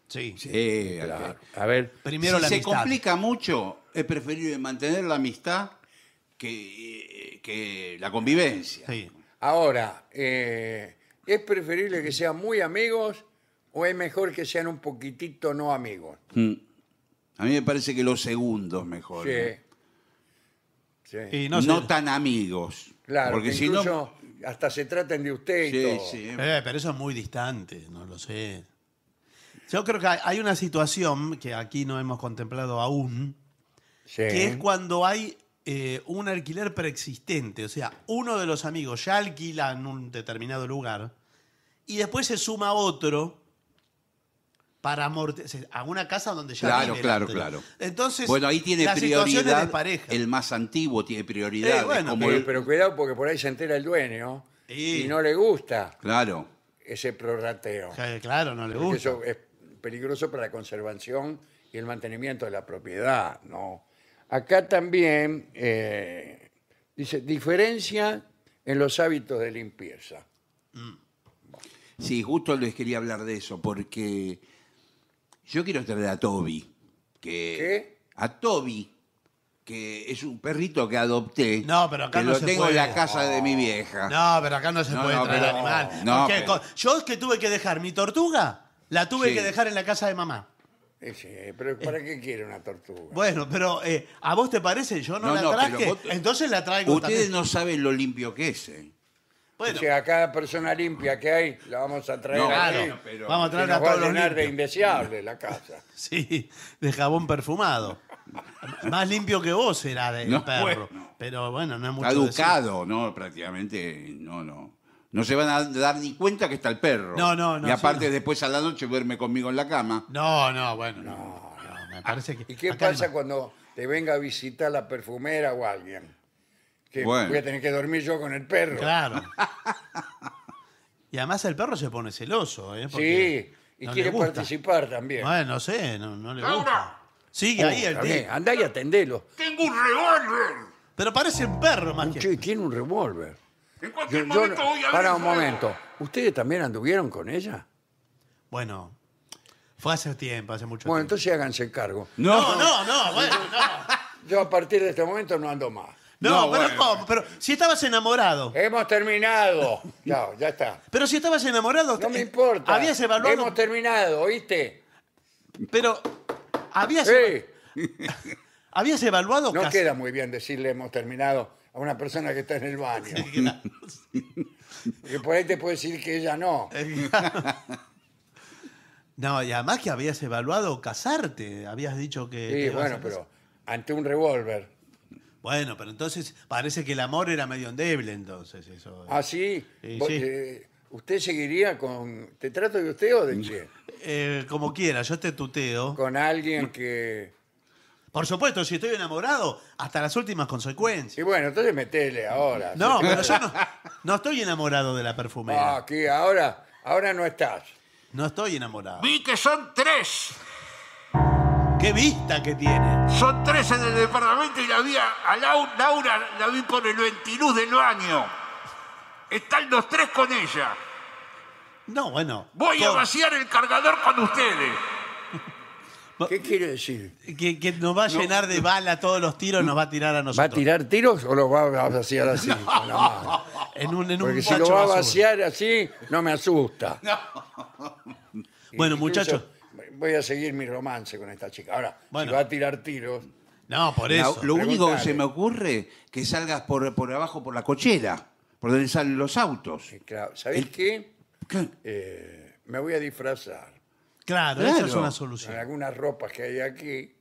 Sí. Sí, A ver, Primero si se complica mucho, es preferible mantener la amistad que, eh, que la convivencia. Sí. ahora, eh, ¿es preferible que sean muy amigos o es mejor que sean un poquitito no amigos? Mm. A mí me parece que los segundos mejor. Sí. ¿eh? Y no, tan amigos. Claro, porque si no. hasta se tratan de usted sí. Eh, pero eso es muy distante, no lo sé. Yo creo que hay- una situación que aquí no hemos contemplado aún, que es cuando hay eh, un alquiler preexistente, o sea, uno de los amigos ya alquila en un determinado lugar y después se suma otro para amortizar a una casa donde ya claro claro claro entonces bueno ahí tiene prioridad el más antiguo tiene prioridad eh, pero, cuidado porque por ahí se entera el dueño y no le gusta claro ese prorrateo claro no le gusta eso es peligroso para la conservación y el mantenimiento de la propiedad no acá también eh, dice diferencia en los hábitos de limpieza mm. sí justo les quería hablar de eso porque yo quiero traer a Toby. Que, ¿Qué? A Toby, que es un perrito que adopté. No, pero acá que lo tengo en la casa de mi vieja. No, pero acá no se puede traer animal. Yo es que tuve que dejar mi tortuga, la tuve que dejar en la casa de mamá. Eh, pero ¿para qué quiere una tortuga? Bueno, pero eh, ¿a vos te parece? Yo no, la traje, entonces la traigo Ustedes no saben lo limpio que es. Eh a cada persona limpia que hay, la vamos a traer Vamos a traer que a a de la casa. Sí, de jabón perfumado. Más limpio que vos será de perro. Pero bueno, no es mucho. decir. Caducado, ¿no? Prácticamente, no, no. No se van a dar ni cuenta que está el perro. No, no, no, Y aparte, después a la noche duerme conmigo en la cama. No, no, bueno, no. no, me parece que. ¿Y qué pasa cuando te venga a visitar la perfumera o alguien? que voy a tener que dormir yo con el perro. Claro. Y además el perro se pone celoso, ¿eh? sí, y quiere participar también. Bueno, no sé, no, le gusta. Sigue uh, el Andá y atendelo. ¡Tengo un revólver! Pero parece un perro más que... tiene un revólver. En cualquier momento voy a ver para un momento. ¿Ustedes también anduvieron con ella? Bueno, fue hace tiempo, hace mucho Bueno, entonces háganse cargo. No, no, no. Yo a partir de este momento no ando más. No, pero Pero si estabas enamorado. Hemos terminado. No, ya está. Pero si estabas enamorado. No me eh, importa. Habías evaluado. Hemos terminado, ¿oíste? Pero. Habías, Sí, habías evaluado. no queda muy bien decirle hemos terminado a una persona que está en el baño. Porque por ahí te puede decir que ella no. No, y además que habías evaluado casarte. Habías dicho que. Sí, bueno, pero ante un revólver bueno, pero entonces parece que el amor era medio endeble entonces eso. Ah, sí. Eh, ¿Usted seguiría con... ¿Te trato de usted o de mm, quién? Eh, como quiera, yo te tuteo. Con alguien que... Por supuesto, si estoy enamorado, hasta las últimas consecuencias. Y bueno, entonces metele ahora. No, pero yo no, estoy enamorado de la perfumera. Ah, aquí, ahora, ahora no estás. No estoy enamorado. Vi que son tres. ¡Qué vista que tiene! Son tres en el departamento y la vi a, Laura, la vi por el ventiluz del baño. Están los tres con ella. No, bueno. Voy a vaciar el cargador con ustedes. ¿Qué quiere decir? que, nos va a llenar de bala todos los tiros, nos va a tirar a nosotros. ¿Va a tirar tiros o los va a vaciar así En un, en si lo va a vaciar así, no me asusta. Bueno, muchachos, voy a seguir mi romance con esta chica. Ahora, Bueno. si va a tirar tiros, No, por eso. lo único que se me ocurre que salgas por, por abajo por la cochera, por donde salen los autos. claro, ¿sabéis qué? Eh, me voy a disfrazar. Claro, esa es una solución. con algunas ropas que hay aquí,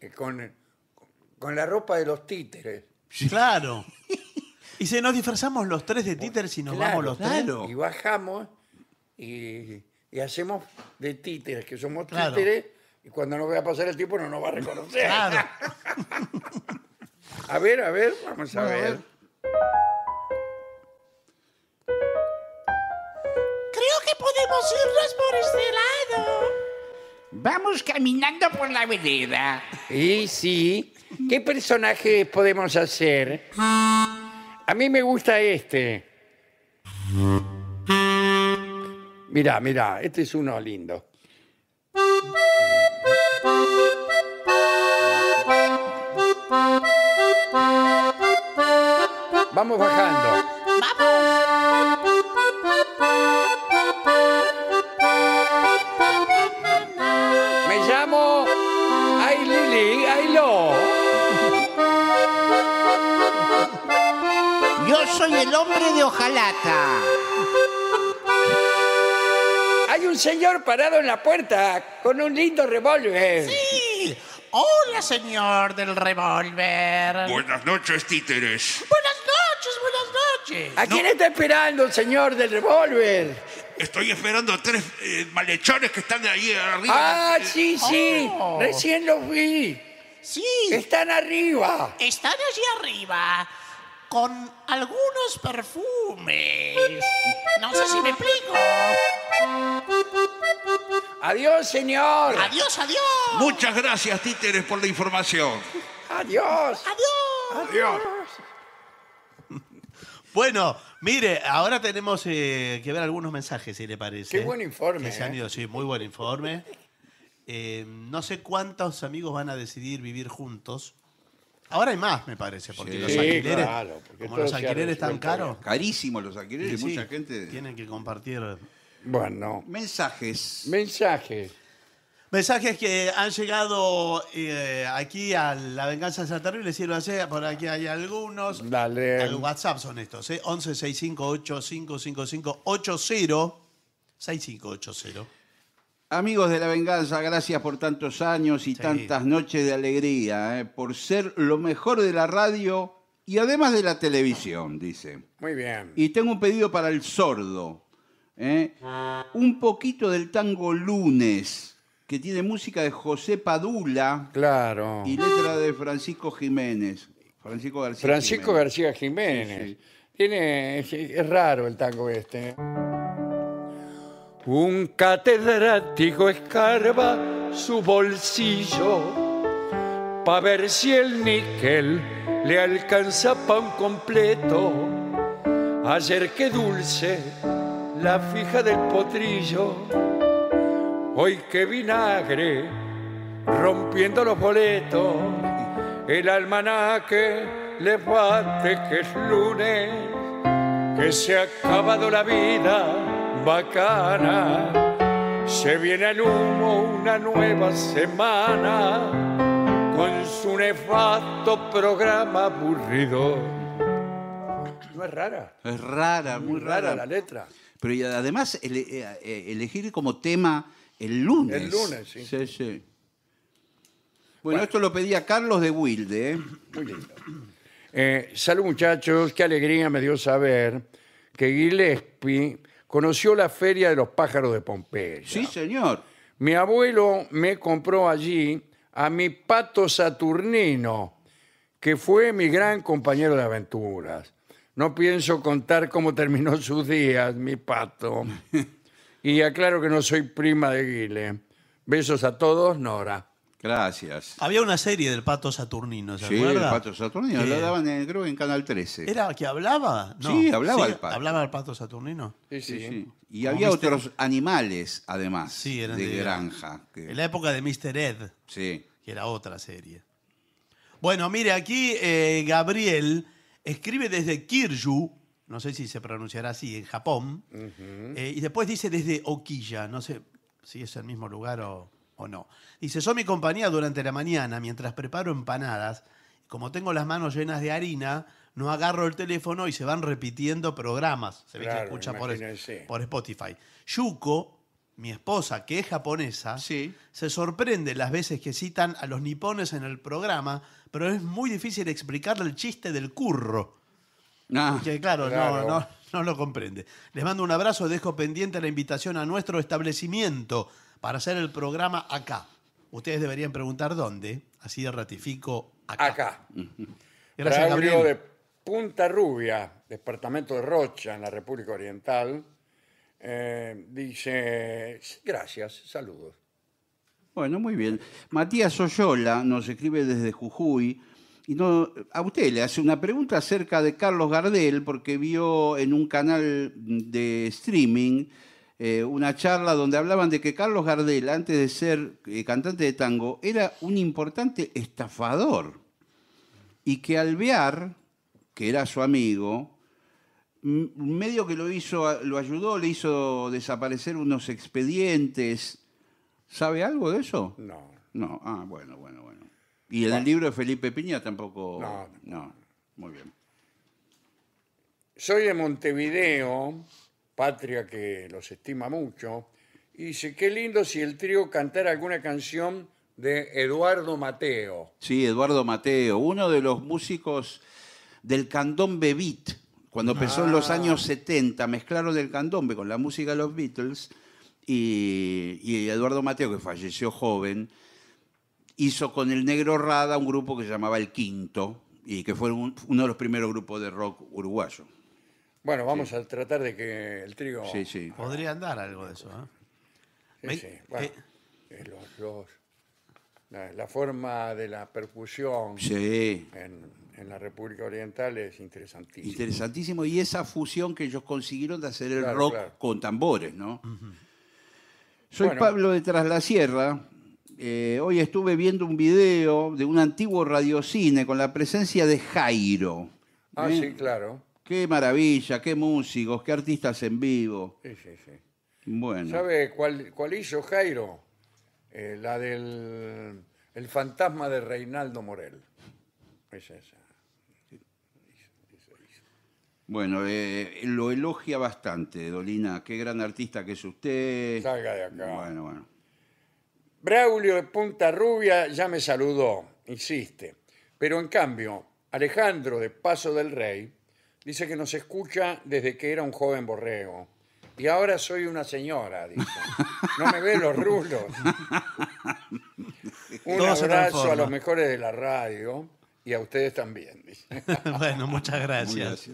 eh, con, con la ropa de los títeres. Claro. Y si nos disfrazamos los tres de títeres y nos vamos los tres. Y bajamos y y hacemos de títeres, que somos títeres, y cuando nos vea pasar el tiempo no nos va a reconocer. A ver, a ver, vamos a ver. Creo que podemos irnos por este lado. Vamos caminando por la vereda. Y sí, ¿qué personajes podemos hacer? A mí me gusta este. Mirá, mira, este es uno lindo. Vamos bajando. Me llamo Ay Lili, Yo soy el hombre de hojalata un señor parado en la puerta con un lindo revólver. Sí. Hola, señor del revólver. Buenas noches, títeres. Buenas noches, buenas noches. ¿A quién está esperando el señor del revólver? Estoy esperando a tres eh, malhechores que están ahí arriba. Ah, eh, sí, sí. Oh. Recién los vi. Sí, Están arriba. están allí arriba con algunos perfumes. No sé si me explico. Adiós, señor. Adiós, adiós. Muchas gracias, títeres, por la información. Adiós. Adiós. Adiós. Bueno, mire, ahora tenemos eh, que ver algunos mensajes, si le parece. Qué buen informe. Eh. sí, muy buen informe. Eh, no sé cuántos amigos van a decidir vivir juntos Ahora hay más, me parece, porque los alquileres, como los alquileres están caros, Carísimos los alquileres, y mucha gente. tienen que compartir. Bueno, Mensajes. mensajes. Mensajes que han llegado eh, aquí a La Venganza y Terrible, les quiero hacer, por aquí hay algunos. Dale. Al WhatsApp son estos, ¿eh? 11 658 555 80 6580. Amigos de la venganza, gracias por tantos años y tantas noches de alegría, eh, por ser lo mejor de la radio y además de la televisión, dice. Muy bien. Y tengo un pedido para el sordo. Eh. Un poquito del tango lunes, que tiene música de José Padula Claro. y letra de Francisco Jiménez. Francisco García. Francisco Jiménez. García Jiménez. Tiene, es, raro el tango este. Eh. Un catedrático escarba su bolsillo para ver si el níquel le alcanza pan completo. Ayer qué dulce la fija del potrillo, hoy que vinagre rompiendo los boletos. El almanaque le bate que es lunes, que se ha acabado la vida bacana. Se viene el humo una nueva semana con su nefasto programa aburrido. No es rara. Es rara, muy, rara. la letra. Pero además eh, eh, elegir como tema el lunes. El lunes, sí. Sí, sí. Bueno, esto lo pedía Carlos de Wilde. ¿eh? Muy lindo. salud muchachos, qué alegría me dio saber que Gillespie conoció la Feria de los Pájaros de Pompeya. Sí, señor. Mi abuelo me compró allí a mi pato Saturnino, que fue mi gran compañero de aventuras. No pienso contar cómo terminó sus días, mi pato. y aclaro que no soy prima de Guile. Besos a todos, Nora. Gracias. Había una serie del Pato Saturnino, ¿se Sí, el pato Saturnino. Lo daban, en, creo, en Canal 13. ¿Era que hablaba? No. Sí, hablaba el pato. ¿Hablaba el Pato Saturnino? Sí, sí. Sí, Y había otros animales, además, de, granja. En la época de Mr. Ed, Sí. que era otra serie. Bueno, mire, aquí eh, Gabriel escribe desde Kiryu, no sé si se pronunciará así, en Japón, eh, y después dice desde Okiya, no sé si es el mismo lugar o no. Dice, son mi compañía durante la mañana mientras preparo empanadas. Como tengo las manos llenas de harina, no agarro el teléfono y se van repitiendo programas. Se ve que escucha por, Spotify. Yuko, mi esposa, que es japonesa, se sorprende las veces que citan a los nipones en el programa, pero es muy difícil explicarle el chiste del curro. Ah. que claro, No, no lo comprende. Les mando un abrazo, dejo pendiente la invitación a nuestro establecimiento para hacer el programa acá. Ustedes deberían preguntar dónde, así ratifico acá. Acá. Gracias, Gabriel. de Punta Rubia, departamento de Rocha, en la República Oriental, eh, dice, gracias, saludos. Bueno, muy bien. Matías Oyola nos escribe desde Jujuy. Y no, a usted le hace una pregunta acerca de Carlos Gardel, porque vio en un canal de streaming eh, una charla donde hablaban de que Carlos Gardel, antes de ser eh, cantante de tango, era un importante estafador y que Alvear, que era su amigo, medio que lo hizo, lo ayudó, le hizo desaparecer unos expedientes. ¿Sabe algo de eso? No. No, ah, bueno, bueno, bueno. Y en el libro de Felipe Piña tampoco. No. No, muy bien. Soy de Montevideo patria que los estima mucho, y dice, qué lindo si el trío cantara alguna canción de Eduardo Mateo. Sí, Eduardo Mateo, uno de los músicos del candombe beat. Cuando empezó en los ah. años 70, mezclaron el candombe con la música de los Beatles y, Eduardo Mateo, que falleció joven, hizo con el negro Rada un grupo que se llamaba El Quinto y que fue uno de los primeros grupos de rock uruguayo. Bueno, vamos a tratar de que el trigo... Sí, Podría andar algo de eso. ¿eh? Sí, eh, la, forma de la percusión en, la República Oriental es interesantísima. Interesantísimo. Y esa fusión que ellos consiguieron de hacer el rock con tambores, ¿no? Soy Pablo de Tras la Sierra. Eh, hoy estuve viendo un video de un antiguo radiocine con la presencia de Jairo. ah, ¿eh? sí, claro. Qué maravilla, qué músicos, qué artistas en vivo. Sí, sí, sí. Bueno. ¿Sabe cuál, hizo Jairo? Eh, la del el fantasma de Reinaldo Morel. Es esa. Bueno, eh, eh, lo elogia bastante, Dolina. Qué gran artista que es usted. Salga de acá. Bueno, bueno. Braulio de Punta Rubia ya me saludó, insiste. Pero en cambio, Alejandro de Paso del Rey Dice que nos escucha desde que era un joven borrego. Y ahora soy una señora, dice. No me ve los rulos. Un abrazo a los mejores de la radio y a ustedes también, bueno, muchas gracias.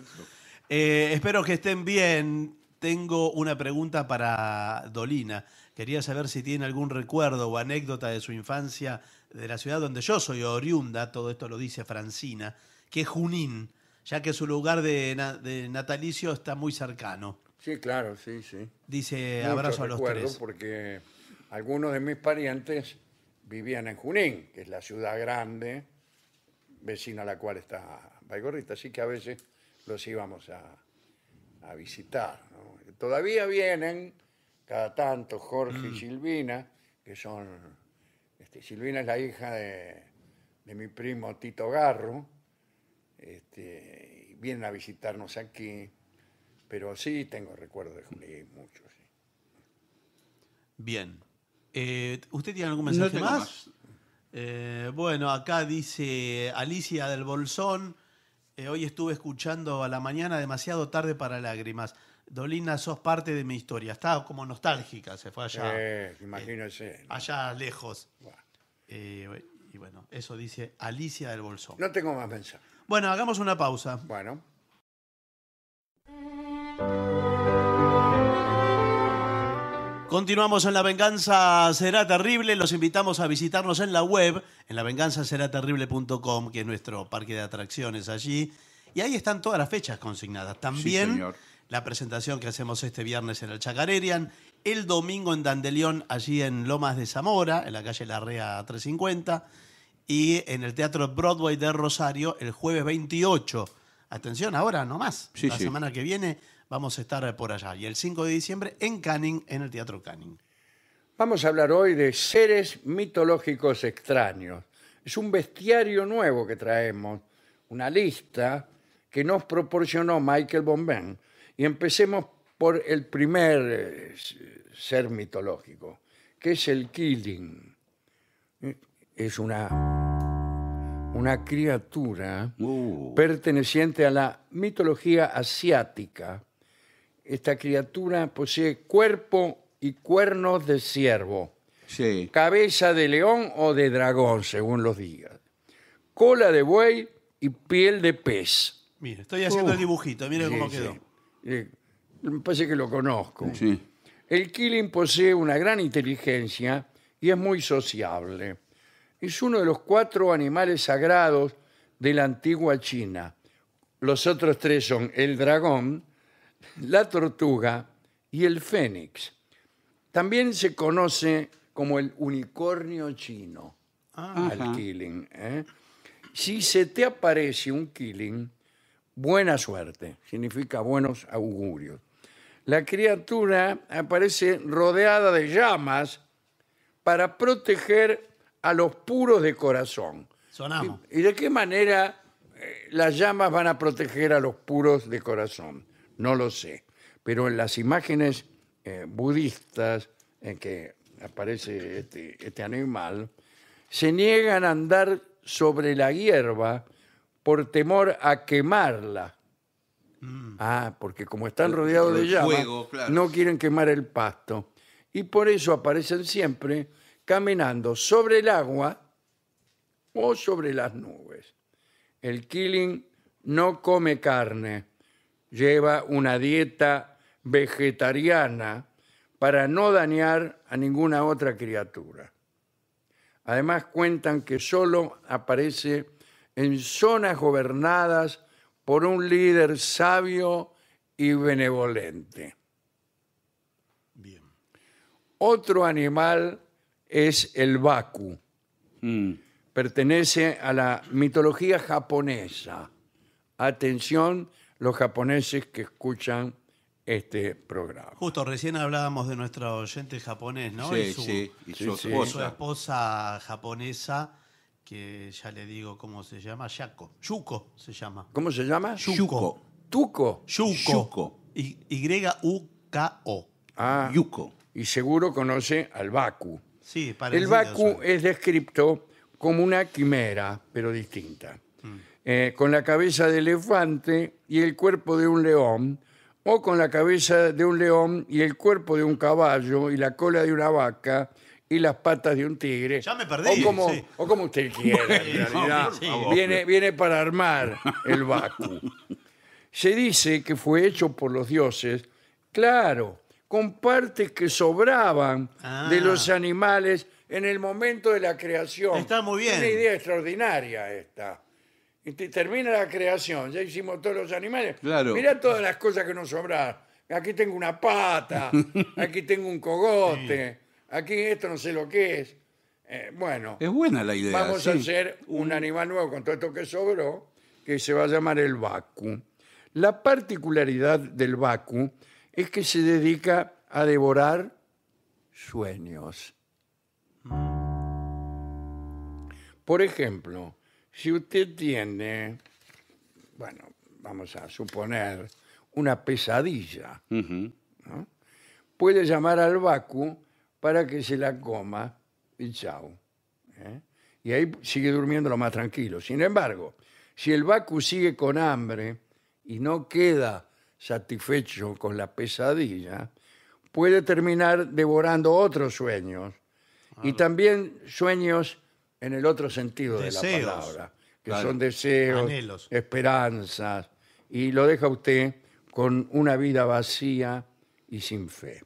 Eh, espero que estén bien. Tengo una pregunta para Dolina. Quería saber si tiene algún recuerdo o anécdota de su infancia de la ciudad donde yo soy oriunda, todo esto lo dice Francina, que es Junín ya que su lugar de, natalicio está muy cercano. Sí, claro, sí, sí. Dice abrazo a los tres. porque algunos de mis parientes vivían en Junín, que es la ciudad grande, vecina a la cual está Baigorrita, así que a veces los íbamos a, visitar. Todavía vienen cada tanto Jorge y mm. Silvina, que son... Este, Silvina es la hija de, de mi primo Tito Garro, este, vienen a visitarnos aquí, pero sí tengo recuerdos de Juli, muchos. Bien. Eh, ¿Usted tiene algún mensaje más? Eh, bueno, acá dice Alicia del Bolsón. Eh, hoy estuve escuchando a la mañana demasiado tarde para lágrimas. Dolina, sos parte de mi historia. estaba como nostálgica, se fue allá. Allá lejos. y bueno, eso dice Alicia del Bolsón. No tengo más mensajes. Bueno, hagamos una pausa. Bueno. Continuamos en La Venganza Será Terrible. Los invitamos a visitarnos en la web, en lavenganzaseraterrible.com, que es nuestro parque de atracciones allí. Y ahí están todas las fechas consignadas. También la presentación que hacemos este viernes en el Chacarerian, el domingo en Dandelion, allí en Lomas de Zamora, en la calle Larrea 350 y en el Teatro Broadway de Rosario el jueves 28. Atención, ahora nomás. más. la semana que viene vamos a estar por allá. Y el 5 de diciembre en Canning, en el Teatro Canning. Vamos a hablar hoy de seres mitológicos extraños. Es un bestiario nuevo que traemos, una lista que nos proporcionó Michael Bomben. Y empecemos por el primer eh, ser mitológico, que es el Killing. Es una una criatura uh. perteneciente a la mitología asiática. Esta criatura posee cuerpo y cuernos de ciervo, cabeza de león o de dragón, según los días, cola de buey y piel de pez. Mira, estoy haciendo el dibujito, mire cómo quedó. Eh, me parece que lo conozco. El killing posee una gran inteligencia y es muy sociable es uno de los cuatro animales sagrados de la antigua China. Los otros tres son el dragón, la tortuga y el fénix. También se conoce como el unicornio chino, ah. al killing. ¿eh? Si se te aparece un killing, buena suerte, significa buenos augurios. La criatura aparece rodeada de llamas para proteger a los puros de corazón. Sonamos. ¿Y, de qué manera eh, las llamas van a proteger a los puros de corazón? No lo sé. Pero en las imágenes eh, budistas en que aparece este, este, animal, se niegan a andar sobre la hierba por temor a quemarla. Mm. Ah, porque como están rodeados de llamas, no quieren quemar el pasto. Y por eso aparecen siempre caminando sobre el agua o sobre las nubes. El killing no come carne, lleva una dieta vegetariana para no dañar a ninguna otra criatura. Además cuentan que solo aparece en zonas gobernadas por un líder sabio y benevolente. Otro animal es el Baku. Mm. Pertenece a la mitología japonesa. Atención, los japoneses que escuchan este programa. Justo, recién hablábamos de nuestro oyente japonés, ¿no? y su, su, esposa. japonesa, que ya le digo cómo se llama, Yako. Yuko se llama. ¿Cómo se llama? Yuko. ¿Tuko? Yuko. Y-U-K-O. Ah. Yuko. Y seguro conoce al Baku. El Baku es descrito como una quimera, pero distinta. Mm. Eh, con la cabeza de elefante y el cuerpo de un león, o con la cabeza de un león y el cuerpo de un caballo y la cola de una vaca y las patas de un tigre. Ya me perdí. O como, usted quiera, en realidad. Viene, viene para armar el Baku. Se dice que fue hecho por los dioses, claro, con partes que sobraban de ah. los animales en el momento de la creación. Está muy bien. Una idea extraordinaria esta. termina la creación, ya hicimos todos los animales. Claro. todas las cosas que nos sobraron. Aquí tengo una pata, aquí tengo un cogote, aquí esto no sé lo que es. Eh, bueno, Es buena la idea. vamos a hacer un animal nuevo con todo esto que sobró, que se va a llamar el vacu. La particularidad del vacu es que se dedica a devorar sueños. Por ejemplo, si usted tiene, bueno, vamos a suponer, una pesadilla, puede llamar al vacu para que se la coma y chao. ¿eh? Y ahí sigue durmiendo lo más tranquilo. Sin embargo, si el vacu sigue con hambre y no queda satisfecho con la pesadilla, puede terminar devorando otros sueños y también sueños en el otro sentido de la palabra, que son deseos, Anhelos. esperanzas, y lo deja usted con una vida vacía y sin fe.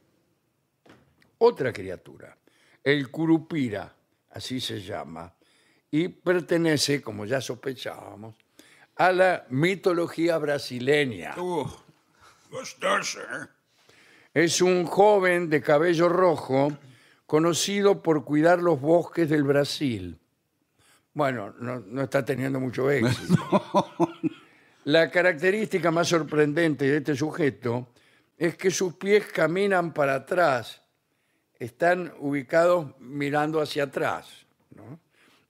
Otra criatura, el curupira, así se llama, y pertenece, como ya sospechábamos, a la mitología brasileña. Es un joven de cabello rojo conocido por cuidar los bosques del Brasil. Bueno, no, está teniendo mucho éxito. La característica más sorprendente de este sujeto es que sus pies caminan para atrás, están ubicados mirando hacia atrás.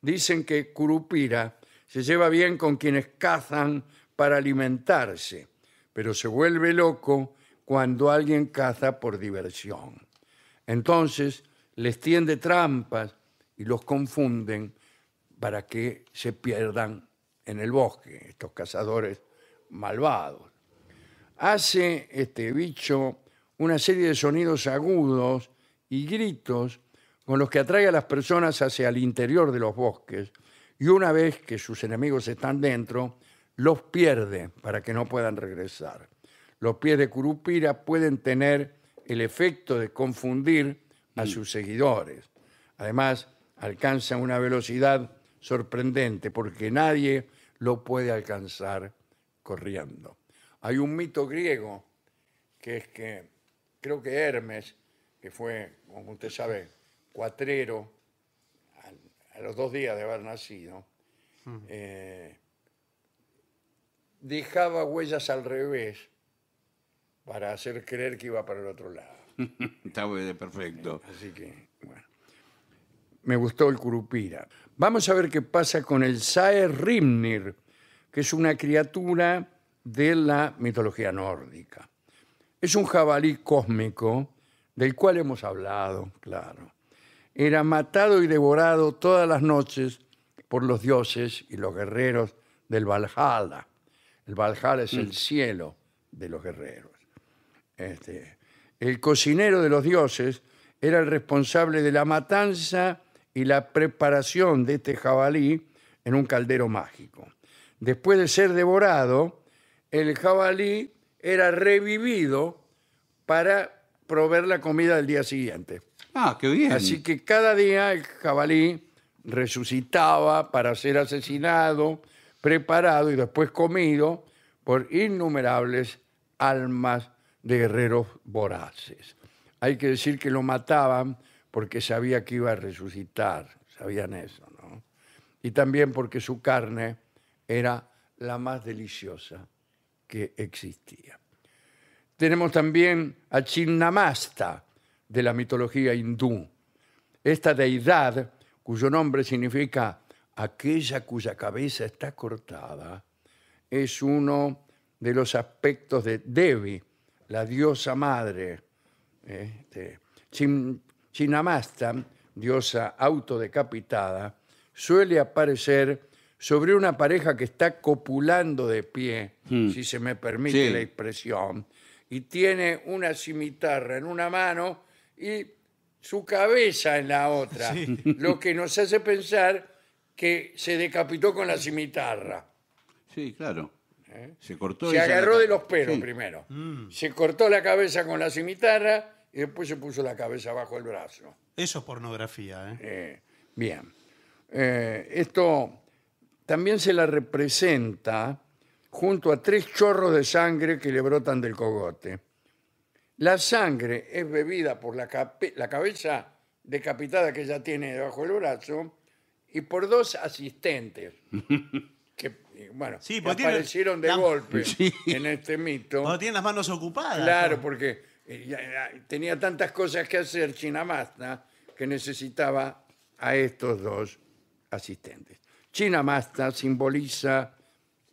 Dicen que Curupira se lleva bien con quienes cazan para alimentarse pero se vuelve loco cuando alguien caza por diversión. Entonces les tiende trampas y los confunden para que se pierdan en el bosque, estos cazadores malvados. Hace este bicho una serie de sonidos agudos y gritos con los que atrae a las personas hacia el interior de los bosques y una vez que sus enemigos están dentro, los pierde para que no puedan regresar. Los pies de Curupira pueden tener el efecto de confundir a mm. sus seguidores. Además, alcanza una velocidad sorprendente porque nadie lo puede alcanzar corriendo. Hay un mito griego que es que creo que Hermes, que fue, como usted sabe, cuatrero a los dos días de haber nacido, mm. eh, dejaba huellas al revés para hacer creer que iba para el otro lado. Está de perfecto. Así que, bueno. Me gustó el curupira. Vamos a ver qué pasa con el Sae Rimnir, que es una criatura de la mitología nórdica. Es un jabalí cósmico del cual hemos hablado, claro. Era matado y devorado todas las noches por los dioses y los guerreros del Valhalla el Valhalla es el mm. cielo de los guerreros. Este, el cocinero de los dioses era el responsable de la matanza y la preparación de este jabalí en un caldero mágico. Después de ser devorado, el jabalí era revivido para proveer la comida del día siguiente. Ah, qué bien. Así que cada día el jabalí resucitaba para ser asesinado preparado y después comido por innumerables almas de guerreros voraces. Hay que decir que lo mataban porque sabía que iba a resucitar, sabían eso, ¿no? Y también porque su carne era la más deliciosa que existía. Tenemos también a Chinnamasta de la mitología hindú. Esta deidad, cuyo nombre significa aquella cuya cabeza está cortada, es uno de los aspectos de Devi, la diosa madre, eh, diosa autodecapitada, suele aparecer sobre una pareja que está copulando de pie, hmm. si se me permite la expresión, y tiene una cimitarra en una mano y su cabeza en la otra, lo que nos hace pensar que se decapitó con la cimitarra. Sí, claro. ¿Eh? Se cortó. Se agarró de los pelos primero. Mm. Se cortó la cabeza con la cimitarra y después se puso la cabeza bajo el brazo. Eso es pornografía, ¿eh? eh bien. Eh, esto también se la representa junto a tres chorros de sangre que le brotan del cogote. La sangre es bebida por la, la cabeza decapitada que ella tiene debajo del brazo y por dos asistentes. que eh, bueno, aparecieron de golpe en este mito. Cuando tienen las manos ocupadas. Claro, porque eh, tenía tantas cosas que hacer Chinamasta que necesitaba a estos dos asistentes. Chinamasta simboliza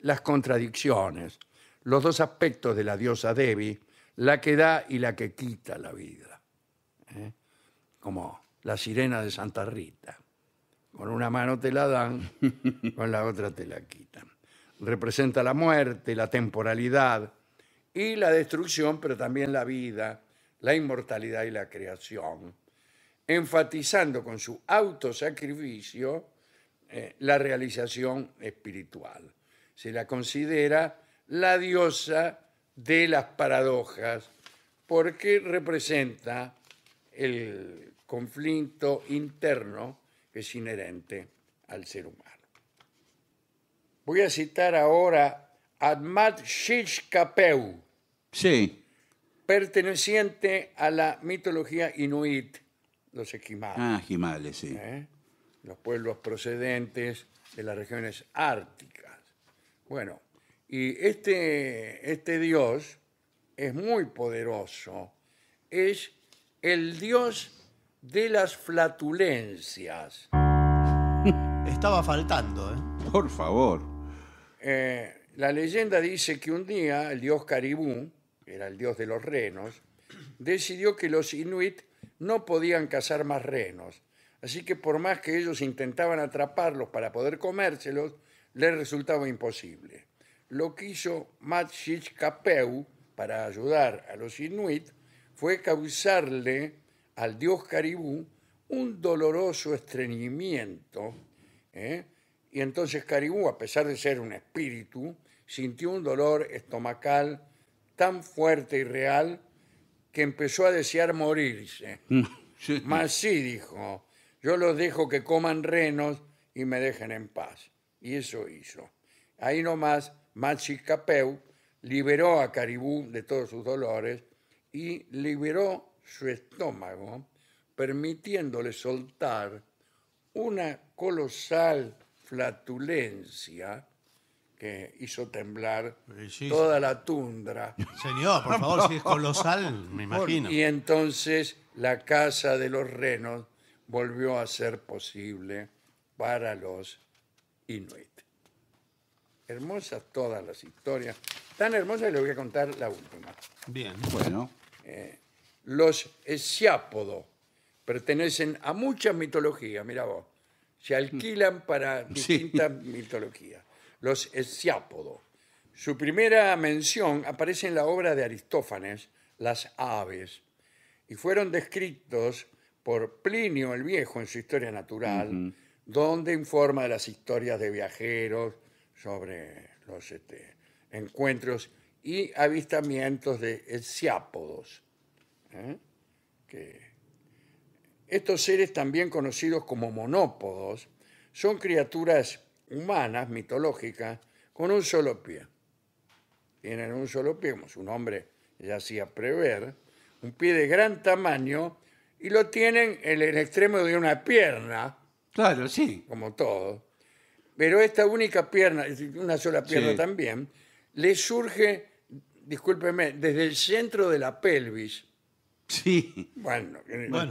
las contradicciones, los dos aspectos de la diosa Devi, la que da y la que quita la vida, ¿eh? como la sirena de Santa Rita. Con una mano te la dan, con la otra te la quitan. Representa la muerte, la temporalidad y la destrucción, pero también la vida, la inmortalidad y la creación, enfatizando con su autosacrificio eh, la realización espiritual. Se la considera la diosa de las paradojas porque representa el conflicto interno es inherente al ser humano. Voy a citar ahora a Admat Shishkapeu. Sí. Perteneciente a la mitología inuit, los esquimales. Ah, sí. ¿Eh? Los pueblos procedentes de las regiones árticas. Bueno, y este, este dios es muy poderoso. Es el dios de las flatulencias. Estaba faltando, ¿eh? Por favor. Eh, la leyenda dice que un día el dios Caribú, era el dios de los renos, decidió que los inuit no podían cazar más renos. Así que por más que ellos intentaban atraparlos para poder comérselos, les resultaba imposible. Lo que hizo Matsich Kapeu para ayudar a los inuit fue causarle al dios Caribú un doloroso estreñimiento. ¿eh? Y entonces Caribú, a pesar de ser un espíritu, sintió un dolor estomacal tan fuerte y real que empezó a desear morirse. Mm, Mas sí dijo, yo los dejo que coman renos y me dejen en paz. Y eso hizo. Ahí nomás, Machi Capeu liberó a Caribú de todos sus dolores y liberó su estómago, permitiéndole soltar una colosal flatulencia que hizo temblar toda la tundra. Señor, por favor, si es colosal, me imagino. Y entonces la casa de los renos volvió a ser posible para los inuit. Hermosas todas las historias. Tan hermosas que le voy a contar la última. Bien. Bueno. Eh, los esciápodos pertenecen a muchas mitologías, mira vos. Se alquilan para distintas mitologías. Los esciápodos. Su primera mención aparece en la obra de Aristófanes, Las aves, y fueron descritos por Plinio el Viejo en su Historia Natural, donde informa de las historias de viajeros sobre los este, encuentros y avistamientos de esciápodos. ¿eh? estos seres también conocidos como monópodos son criaturas humanas, mitológicas, con un solo pie. Tienen un solo pie, como su nombre ya hacía prever, un pie de gran tamaño y lo tienen en el extremo de una pierna. Claro, sí. Como todo. Pero esta única pierna, una sola pierna también, le surge, discúlpeme, desde el centro de la pelvis Sí. Bueno,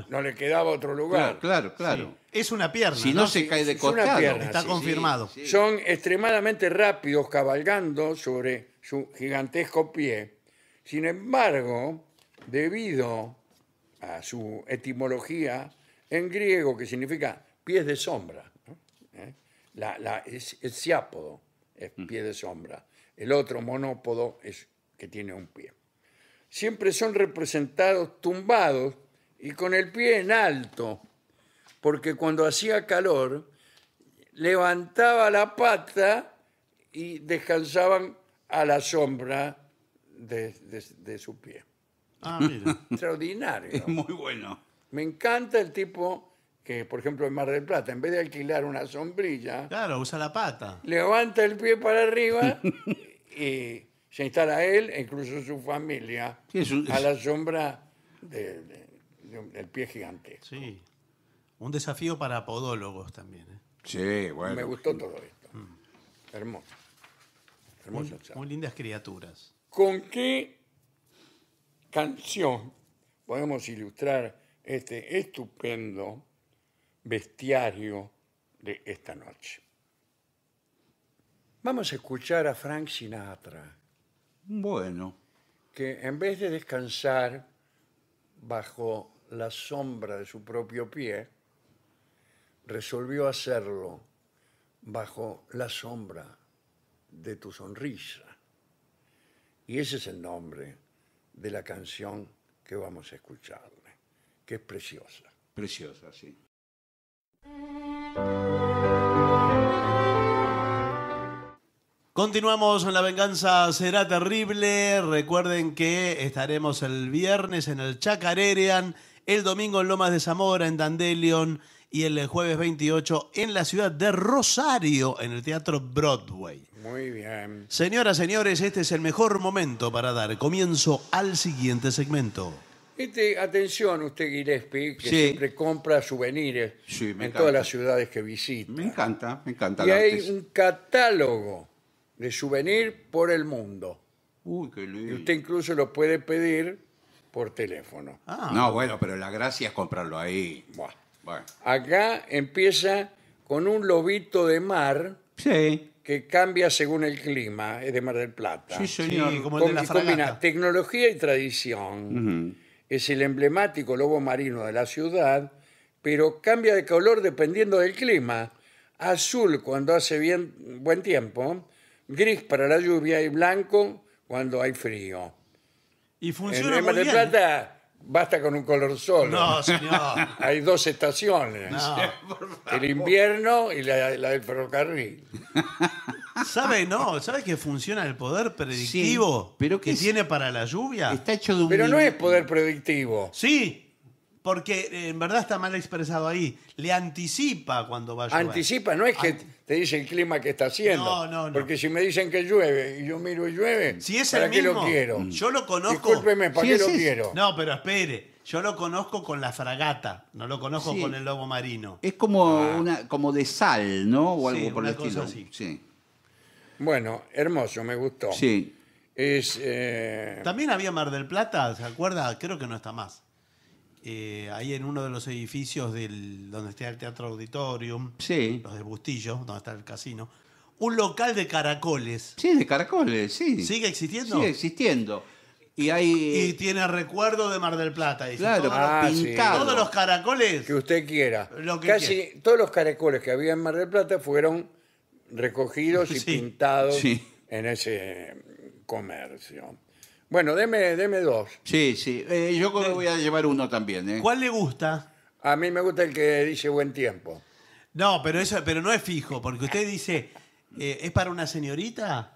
no le quedaba otro lugar. Claro, claro, Es una pierna. Si no, se cae de costado. Está confirmado. Son extremadamente rápidos cabalgando sobre su gigantesco pie. Sin embargo, debido a su etimología en griego, que significa pies de sombra, el ¿Eh? siápodo es mm. pie de sombra. El otro monópodo es que tiene un pie siempre son representados tumbados y con el pie en alto, porque cuando hacía calor levantaba la pata y descansaban a la sombra de, su pie. Ah, mira. Extraordinario. muy bueno. Me encanta el tipo que, por ejemplo, en Mar del Plata, en vez de alquilar una sombrilla, Claro, usa la pata. levanta el pie para arriba y, se instala él e incluso su familia a la sombra del pie gigantesco. Sí. Un desafío para podólogos también. ¿eh? Sí, bueno. Me gustó todo esto. Mm. Hermoso. Hermoso. muy lindas criaturas. ¿Con qué canción podemos ilustrar este estupendo bestiario de esta noche? Vamos a escuchar a Frank Sinatra bueno. Que en vez de descansar bajo la sombra de su propio pie, resolvió hacerlo bajo la sombra de tu sonrisa. Y ese es el nombre de la canción que vamos a escucharle, que es preciosa. Preciosa, sí. Continuamos en La Venganza Será Terrible. Recuerden que estaremos el viernes en el Chacarerean, el domingo en Lomas de Zamora, en Dandelion, y el jueves 28 en la ciudad de Rosario, en el Teatro Broadway. Muy bien. Señoras, señores, este es el mejor momento para dar comienzo al siguiente segmento. Este, atención, usted Gillespie, que siempre compra souvenirs en todas las ciudades que visita. Me encanta, me encanta. Y hay un catálogo de souvenir por el mundo. Uy, qué lindo. Y usted incluso lo puede pedir por teléfono. Ah, No, bueno, pero la gracia es comprarlo ahí. Bueno. Acá empieza con un lobito de mar que cambia según el clima, es de Mar del Plata. sí, señor. sí, como de la tecnología y tradición. Es el emblemático lobo marino de la ciudad, pero cambia de color dependiendo del clima. Azul cuando hace bien, buen tiempo gris para la lluvia y blanco cuando hay frío. Y funciona en, en Mar Plata basta con un color solo. No, señor. Hay dos estaciones. No. El invierno y la, del ferrocarril. ¿Sabe, no? ¿Sabe que funciona el poder predictivo pero que tiene para la lluvia? Está hecho de un... Pero no es poder predictivo. Sí, porque eh, en verdad está mal expresado ahí. Le anticipa cuando va a llover. Anticipa, no es que te dice el clima que está haciendo. No, no, no. Porque si me dicen que llueve y yo miro y llueve, Si ¿para qué lo quiero? Mm. yo lo conozco. Discúlpeme, ¿para qué lo quiero? No, pero espere. Yo lo conozco con la fragata, no lo conozco con el lobo marino. Es como, ah. una, como de sal, ¿no? O algo por el así. Sí. Bueno, hermoso, me gustó. sí. Es, eh, También había Mar del Plata, ¿se acuerda? Creo que no está más. Eh, ahí en uno de los edificios del, donde está el Teatro Auditorium, los de Bustillo, donde está el casino, un local de caracoles. Sí, de caracoles, sí. ¿Sigue existiendo? Sigue existiendo. Y, hay... tiene recuerdo de Mar del Plata. Dice. Claro, todos, los ah, todos los caracoles. Que usted quiera. Lo que Casi todos los caracoles que había en Mar del Plata fueron recogidos y pintados en ese comercio. Bueno, deme, dos. Sí, sí. Eh, yo voy a llevar uno también. ¿eh? ¿Cuál le gusta? A mí me gusta el que dice buen tiempo. No, pero eso, pero no es fijo, porque usted dice, eh, ¿es para una señorita?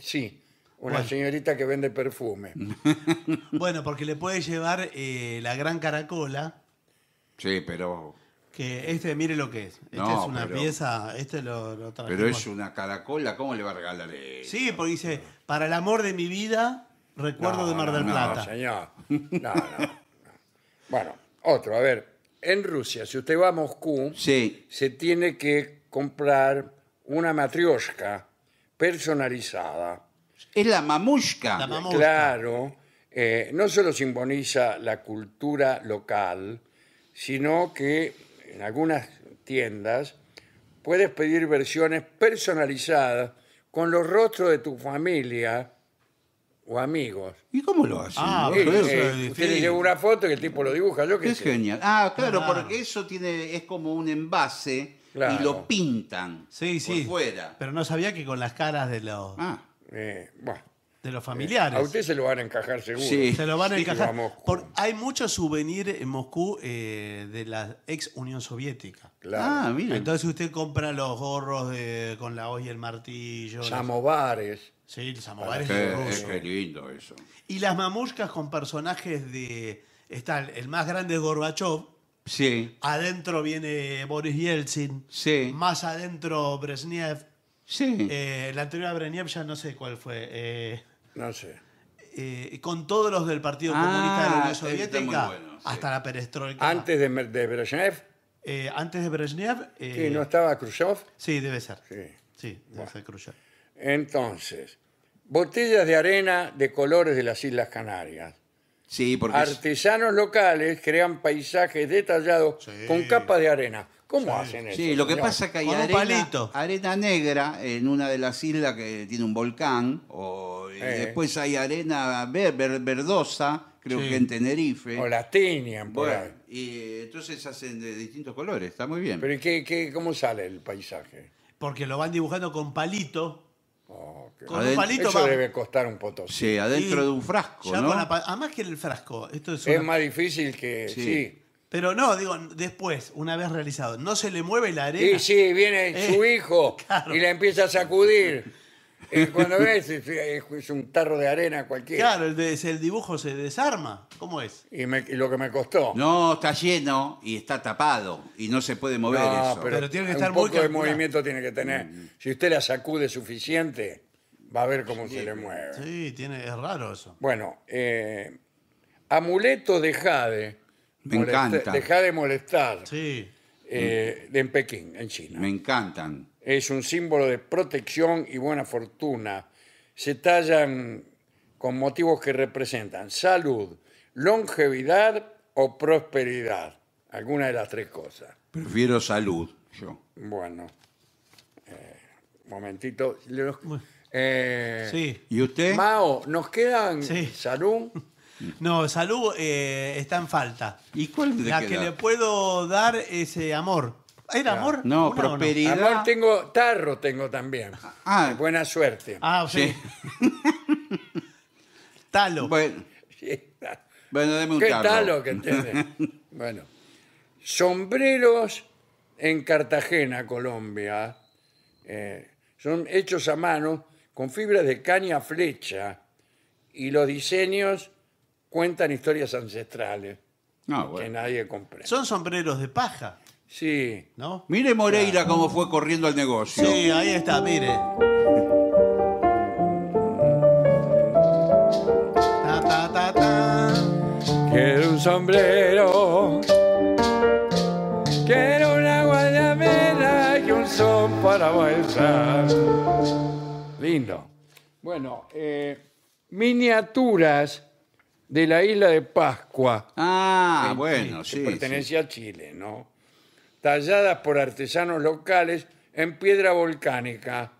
sí, una señorita que vende perfume. Bueno, porque le puede llevar la gran caracola. Sí, pero este, mire lo que es. Esta es una pieza, este lo, Pero es una caracola, ¿cómo le va a regalar Sí, porque dice, para el amor de mi vida, recuerdo de Mar del Plata. señor. No, no. Bueno, otro, a ver. En Rusia, si usted va a Moscú, Sí. se tiene que comprar una matrioshka personalizada. Es la mamushka. La Mamushka. Claro, eh, no solo simboliza la cultura local, sino que en algunas tiendas puedes pedir versiones personalizadas con los rostros de tu familia o amigos. ¿Y cómo lo hacen? Ah, es usted una foto y el tipo lo dibuja, yo qué es genial. Ah, claro, ah. porque eso tiene es como un envase y lo pintan Sí, sí. fuera. Pero no sabía que con las caras de los. Ah, eh, bueno, de los eh, familiares. a usted se lo van a encajar seguro. Sí. Se lo van a encajar. hay muchos souvenir en Moscú eh, de la ex Unión Soviética. Claro. Ah, mira. Entonces usted compra los gorros con la hoja y el martillo. Samovares. Sí, el Samovares es, es, es lindo eso. Y las mamushkas con personajes de... Está el más grande es Gorbachev. Sí. Adentro viene Boris Yeltsin. Sí. Más adentro Brezhnev. Sí. Eh, la anterior Brezhnev ya no sé cuál fue. No sé. Eh, con todos los del Partido ah, Comunista de la Unión Soviética, hasta la perestroika. Antes de, Brezhnev, eh, antes de Brezhnev. eh, no estaba Khrushchev. Sí, debe ser. Sí, debe ser Khrushchev. Entonces, botellas de arena de colores de las Islas Canarias. Sí, porque Artesanos locales crean paisajes detallados con capas de arena. ¿Cómo hacen eso? Sí, lo que pasa es que hay arena, negra en una de las islas que tiene un volcán, o, después hay arena verdosa, creo que en Tenerife. O la teñan, por ahí. Y entonces hacen de distintos colores, está muy bien. Pero qué, cómo sale el paisaje? Porque lo van dibujando con palito. Oh, con un palito eso debe costar un potosí. Sí, adentro de un frasco. ¿no? además que el frasco. Esto es, es más difícil que. sí. Pero no, digo, después, una vez realizado, no se le mueve la arena. Sí, sí, viene eh, su hijo y la empieza a sacudir. Y eh, cuando ves, es, un tarro de arena cualquiera. Claro, el, dibujo se desarma. ¿Cómo es? Y, lo que me costó. No, está lleno y está tapado y no se puede mover No, eso. Pero tiene que estar un muy de movimiento tiene que tener. Mm. Si usted la sacude suficiente, va a ver cómo se le mueve. Sí, tiene, es raro eso. Bueno, eh, amuleto de jade me encanta. Deja de molestar Sí. Eh, mm. en Pekín, en China. Me encantan. Es un símbolo de protección y buena fortuna. Se tallan con motivos que representan salud, longevidad o prosperidad. Alguna de las tres cosas. Prefiero salud. Yo. Bueno, eh, momentito. Eh, sí. ¿Y usted? Mao, ¿nos quedan salud? No, salud eh, está en falta. ¿Y cuál La que le puedo dar ese eh, amor. ¿El amor? No, prosperidad. Amor tengo, tarro tengo también. Ah. ah. Buena suerte. Ah, sí. Talo. Bueno, bueno, un ¿Qué talo. que bueno, sombreros en Cartagena, Colombia, eh, son hechos a mano con fibras de caña flecha y los diseños cuentan historias ancestrales ah, que nadie comprende. Son sombreros de paja, Sí, ¿no? Mire Moreira cómo fue corriendo al negocio. Sí, ahí está, mire. Ta, ta, ta, ta. quiero un sombrero, quiero una guayamera y un son para bailar. Lindo. Bueno, eh, miniaturas de la isla de Pascua. Ah, que- bueno, Pertenece a Chile, ¿no? Talladas por artesanos locales en piedra volcánica.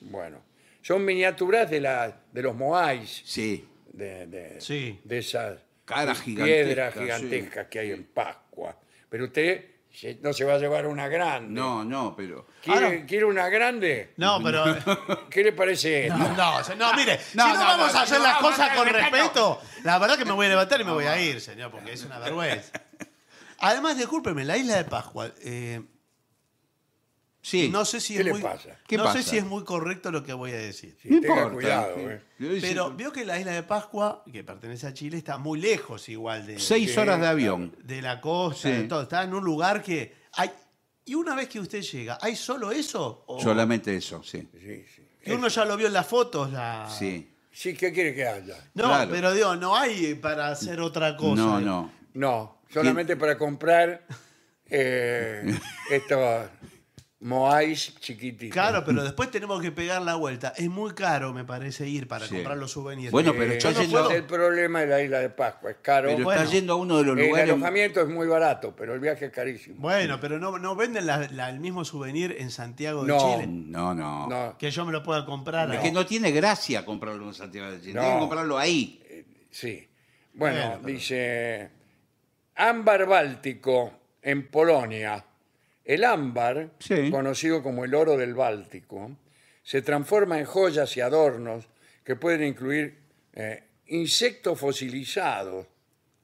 Bueno, son miniaturas de, la, de los moáis Sí, de, de esas piedras gigantescas, gigantescas que hay en Pascua. Pero usted no se va a llevar una grande. No, no, pero. ¿Quiere, ah, una grande? No, pero. Eh, ¿Qué le parece esto? No, no, mire, si no, vamos a hacer las cosas con respeto. la verdad que me voy a levantar y me voy a ir, señor, porque es una vergüenza. Además, discúlpeme, la isla de Pascual... Eh, no sé si es muy, pasa? no sé si es muy correcto lo que voy a decir. Eh. Pero veo que la isla de Pascua, que pertenece a Chile, está muy lejos igual de... Seis horas de avión. De la costa, todo. Está en un lugar que hay... Y una vez que usted llega, ¿hay solo eso? Solamente eso, sí. Que uno ya lo vio en las fotos. Sí. Sí, ¿qué quiere que haya? No, pero digo, no hay para hacer otra cosa. No, no. No, solamente para comprar eh, estos Moais chiquitito. Claro, pero después tenemos que pegar la vuelta. Es muy caro, me parece, ir para comprar los souvenirs. Bueno, pero eh, yo yendo- el problema de la isla de Pascua, es caro. Pero yendo a uno de los lugares... el alojamiento es muy barato, pero el viaje es carísimo. Bueno, pero no, no venden el mismo souvenir en Santiago de Chile. No, no. No, Que yo me lo pueda comprar. Es que no tiene gracia comprarlo en Santiago de Chile. Tienen que comprarlo ahí. Eh, sí. Bueno, dice ámbar báltico en Polonia. El ámbar, conocido como el oro del Báltico, se transforma en joyas y adornos que pueden incluir eh, insectos fosilizados.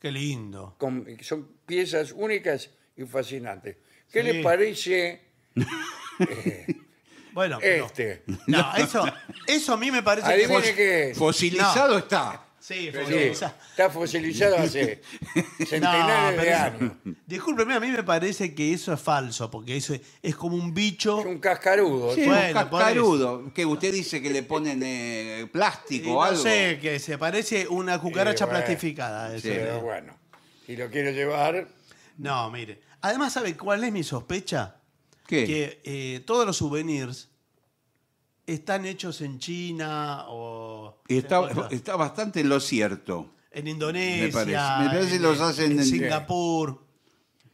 Qué lindo. son piezas únicas y fascinantes. ¿Qué les le parece bueno, este? No, eso, eso a mí me parece que Fosilizado está. Sí, está fosilizado hace centenares de años. Disculpe, a mí me parece que eso es falso, porque eso es, como un bicho. Es un cascarudo. Sí, un cascarudo. Que usted dice que le ponen eh, plástico o no sé, que se parece una cucaracha plastificada. eso. Pero bueno, y lo quiero llevar, No, mire. Además, ¿sabe cuál es mi sospecha? Que eh, todos los souvenirs están hechos en China o... Está, bastante en lo cierto. En Indonesia. Me parece. Me parece que los hacen en, Singapur.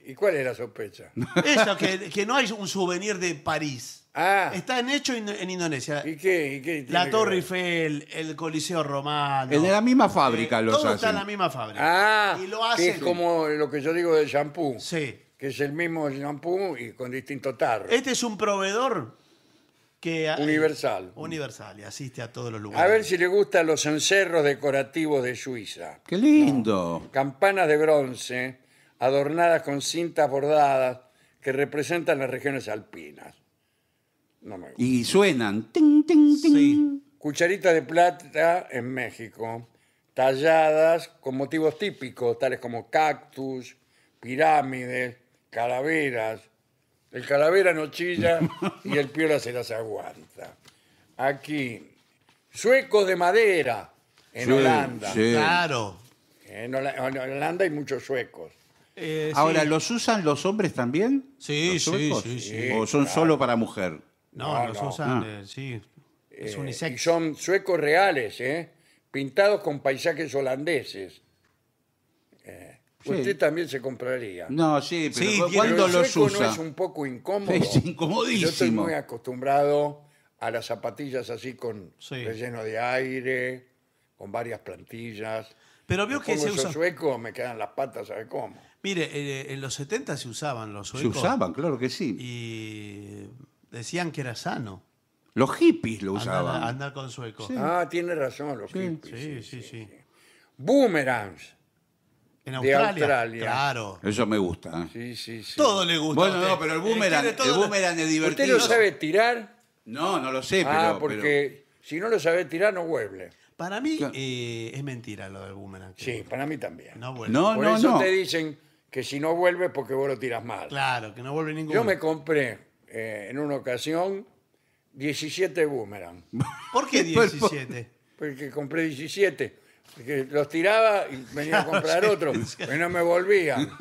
¿Y cuál es la sospecha? Eso, que, no hay un souvenir de París. Ah. Están hechos en Indonesia. ¿Y qué? la Torre Eiffel, el Coliseo Romano. El de la misma fábrica eh, los hacen. está en la misma fábrica. Ah, y lo hacen. es como lo que yo digo del shampoo. Sí. Que es el mismo shampoo y con distinto tarro. Este es un proveedor universal. universal y asiste a todos los lugares. A ver si le gustan los encerros decorativos de Suiza. Qué lindo. Campanas de bronce adornadas con cintas bordadas que representan las regiones alpinas. No Y suenan. Ting, ting, ting. Cucharitas de plata en México, talladas con motivos típicos, tales como cactus, pirámides, calaveras, el calavera no chilla y el piola se las aguanta. Aquí, suecos de madera en Holanda. Claro. En Holanda hay muchos suecos. Eh, Ahora, ¿los usan los hombres también? Sí, sí, sí, ¿O son solo para mujer? No, los usan, ah. eh, sí. Es eh, y son suecos reales, ¿eh? pintados con paisajes holandeses. Usted también se compraría. No, sí, pero los no es un poco incómodo. Es Yo estoy muy acostumbrado a las zapatillas así con relleno de aire, con varias plantillas. Pero veo que se usa. suecos, me quedan las patas, ¿sabe cómo? Mire, eh, en los 70 se usaban los suecos Se usaban, claro que sí. Y decían que era sano Los hippies lo usaban. andar con suecos. Ah, tiene razón los hippies. sí, sí, sí. Boomerangs. En Australia. De Australia. Claro. Eso me gusta. ¿eh? Sí, sí, sí. Todo le gusta. Bueno, no, pero el eh, boomerang, el boomerang es divertido. ¿Usted lo sabe tirar? No, no lo sé, ah, pero- pero. porque si no lo sabe tirar, no vuelve. Para mí eh, es mentira lo del boomerang. Sí, para mí también. No vuelve. No, Por no, eso te dicen que si no vuelve porque vos lo tiras mal. Claro, que no vuelve ninguno. Yo me compré en una ocasión 17 boomerang. ¿Por qué 17? Porque compré 17 los tiraba y venía a comprar otro, Pero no me volvía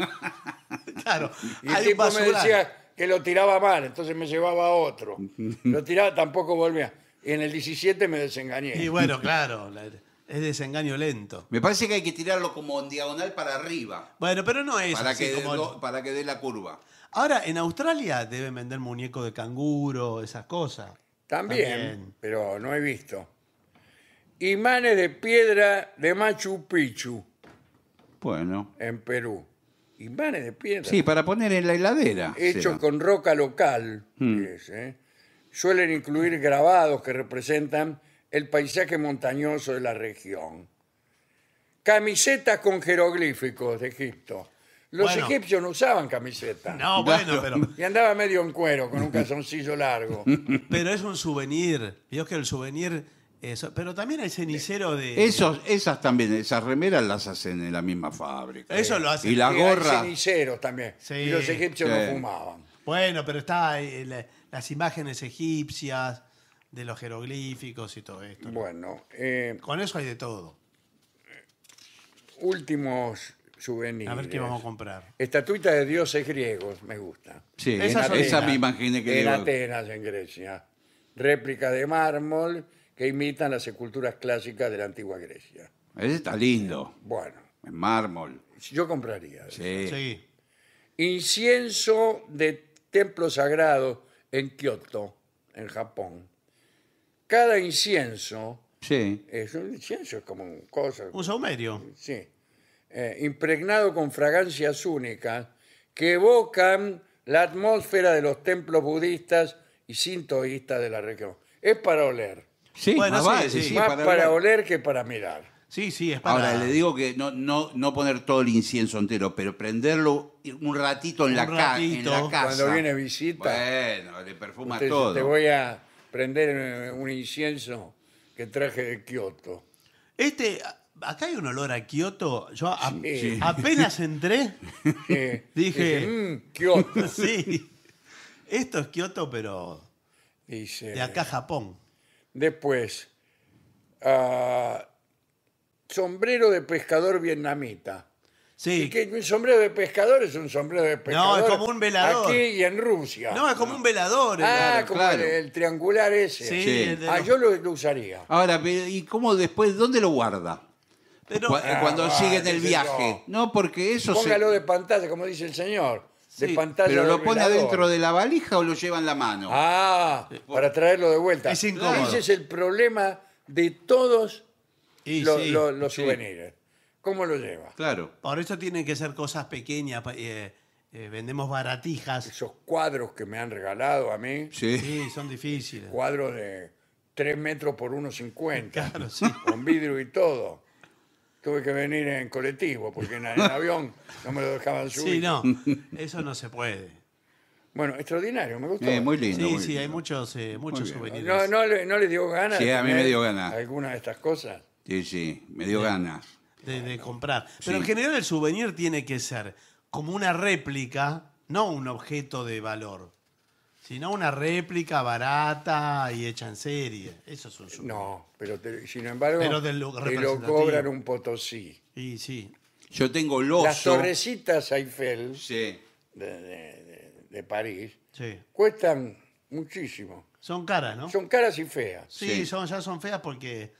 Claro. Y el tipo me decía que lo tiraba mal, entonces me llevaba otro. Lo tiraba, tampoco volvía. Y en el 17 me desengañé. Y bueno, claro, es desengaño lento. Me parece que hay que tirarlo como en diagonal para arriba. Bueno, pero no es que, para que dé la curva. Ahora, en Australia deben vender muñecos de canguro, esas cosas. También, pero no he visto imanes de piedra de Machu Picchu Bueno. en Perú. Imanes de piedra. Sí, para poner en la heladera. Hechos con roca local. Hmm. ¿eh? Suelen incluir grabados que representan el paisaje montañoso de la región. Camisetas con jeroglíficos de Egipto. Los egipcios no usaban camisetas. No, bueno, pero, Y andaba medio en cuero, con un calzoncillo largo. pero es un souvenir. Dios, que el souvenir pero también hay cenicero de. Esos, esas también, esas remeras las hacen en la misma fábrica. Eso eh. lo hacen. Y la gorra ceniceros también. Y los egipcios no fumaban. Bueno, pero está eh, las imágenes egipcias, de los jeroglíficos y todo esto. Bueno, eh, Con eso hay de todo. últimos souvenirs. A ver qué vamos a comprar. Estatuita de dioses griegos, me gusta. Sí, esa, me imaginé que En Atenas, en Grecia. Réplica de mármol que imitan las esculturas clásicas de la antigua Grecia. Ese está lindo. Bueno, En mármol. yo compraría. Sí. Incienso de templo sagrado en Kyoto, en Japón. Cada incienso Sí. es un incienso, es como un cosa. Un saumerio. Sí. Eh, impregnado con fragancias únicas que evocan la atmósfera de los templos budistas y sintoístas de la región. Es para oler. Sí, bueno, más para, oler que para mirar. Sí, sí, es para... Ahora, le digo que no, no, no poner todo el incienso entero, pero prenderlo un ratito en, la, ratito. en casa. Cuando viene visita. Bueno, le perfuma todo. Te voy a prender eh, un incienso que traje de Kioto. Este, acá hay un olor a Kioto. Yo apenas entré, eh, dije... Mm, Kioto. sí, esto es Kioto, pero de acá Japón. Después, ah, sombrero de pescador vietnamita. Y Sí. que el sombrero de pescador es un sombrero de pescador. No, es como un velador. Aquí y en Rusia. No, es como un velador. ah, como El, triangular ese. Sí, ah, yo lo, usaría. Ahora, ¿y cómo después? ¿Dónde lo guarda? Pero- ah, Cuando sigue el viaje. No, porque eso se... Póngalo de pantalla, como dice el señor sí, Pero lo pone adentro de la valija o lo lleva en la mano. Ah, para traerlo de vuelta. Ese es el problema de todos y los souvenirs. ¿Cómo lo lleva? Claro. Por eso tienen que ser cosas pequeñas. Eh, eh, vendemos baratijas. Esos cuadros que me han regalado a mí, Sí. son difíciles. cuadros de 3 metros por 1,50, con vidrio y todo tuve que venir en colectivo, porque en, avión no me lo dejaban subir. Sí, no, eso no se puede. Bueno, extraordinario, me gustó. Eh, muy lindo. Sí, sí, hay muchos, eh, muchos souvenirs. No, no, le, dio ganas. Sí, a mí me dio ganas. Alguna de estas cosas. Sí, sí, me dio ganas. De, comprar. Pero en general el souvenir tiene que ser como una réplica, no un objeto de valor. Sino una réplica barata y hecha en serie. Eso es un No, pero sin embargo, te lo cobran un potosí. Y sí. Yo tengo los Las torrecitas Eiffel de, París cuestan muchísimo. Son caras, ¿no? Son caras y feas. sí, son, ya son feas porque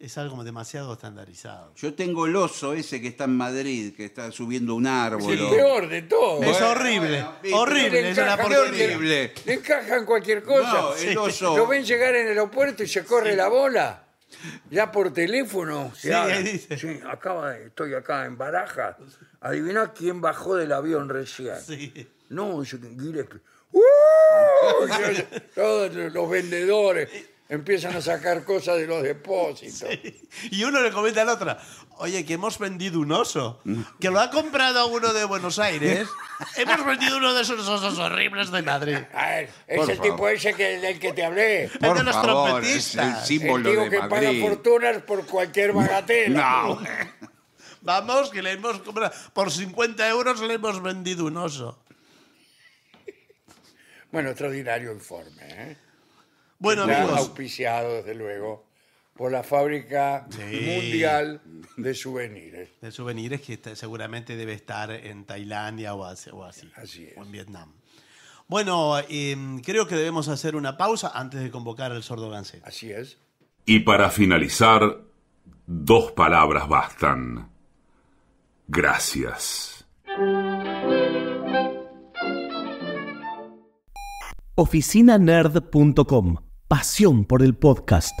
es algo demasiado estandarizado. Yo tengo el oso ese que está en Madrid, que está subiendo un árbol. Es el peor de todo. Es horrible, horrible, es horrible. Le encajan cualquier cosa. No, Lo ven llegar en el aeropuerto y se corre la bola. Ya por teléfono. Sí, dice. sí acaba, estoy acá en Baraja. Adivina quién bajó del avión recién. Sí. No, yo, Guilherme. ¡Uh! Todos los vendedores empiezan a sacar cosas de los depósitos. Y uno le comenta al otro, oye, que hemos vendido un oso, que lo ha comprado uno de Buenos Aires. hemos vendido uno de esos osos horribles de Madrid. es el tipo ese que, del que te hablé. Es de los Es el símbolo que paga fortunas por cualquier bagatela. Vamos, que le hemos comprado. Por 50 euros le hemos vendido un oso. Bueno, extraordinario informe, ¿eh? Bueno, está auspiciado, desde luego, por la fábrica mundial de souvenirs. De souvenirs que seguramente debe estar en Tailandia o, así. Así es. O en Vietnam. Bueno, em, creo que debemos hacer una pausa antes de convocar al sordo Gansé. Así es. Y para finalizar, dos palabras bastan. Gracias. oficinanerd.com pasión por el podcast.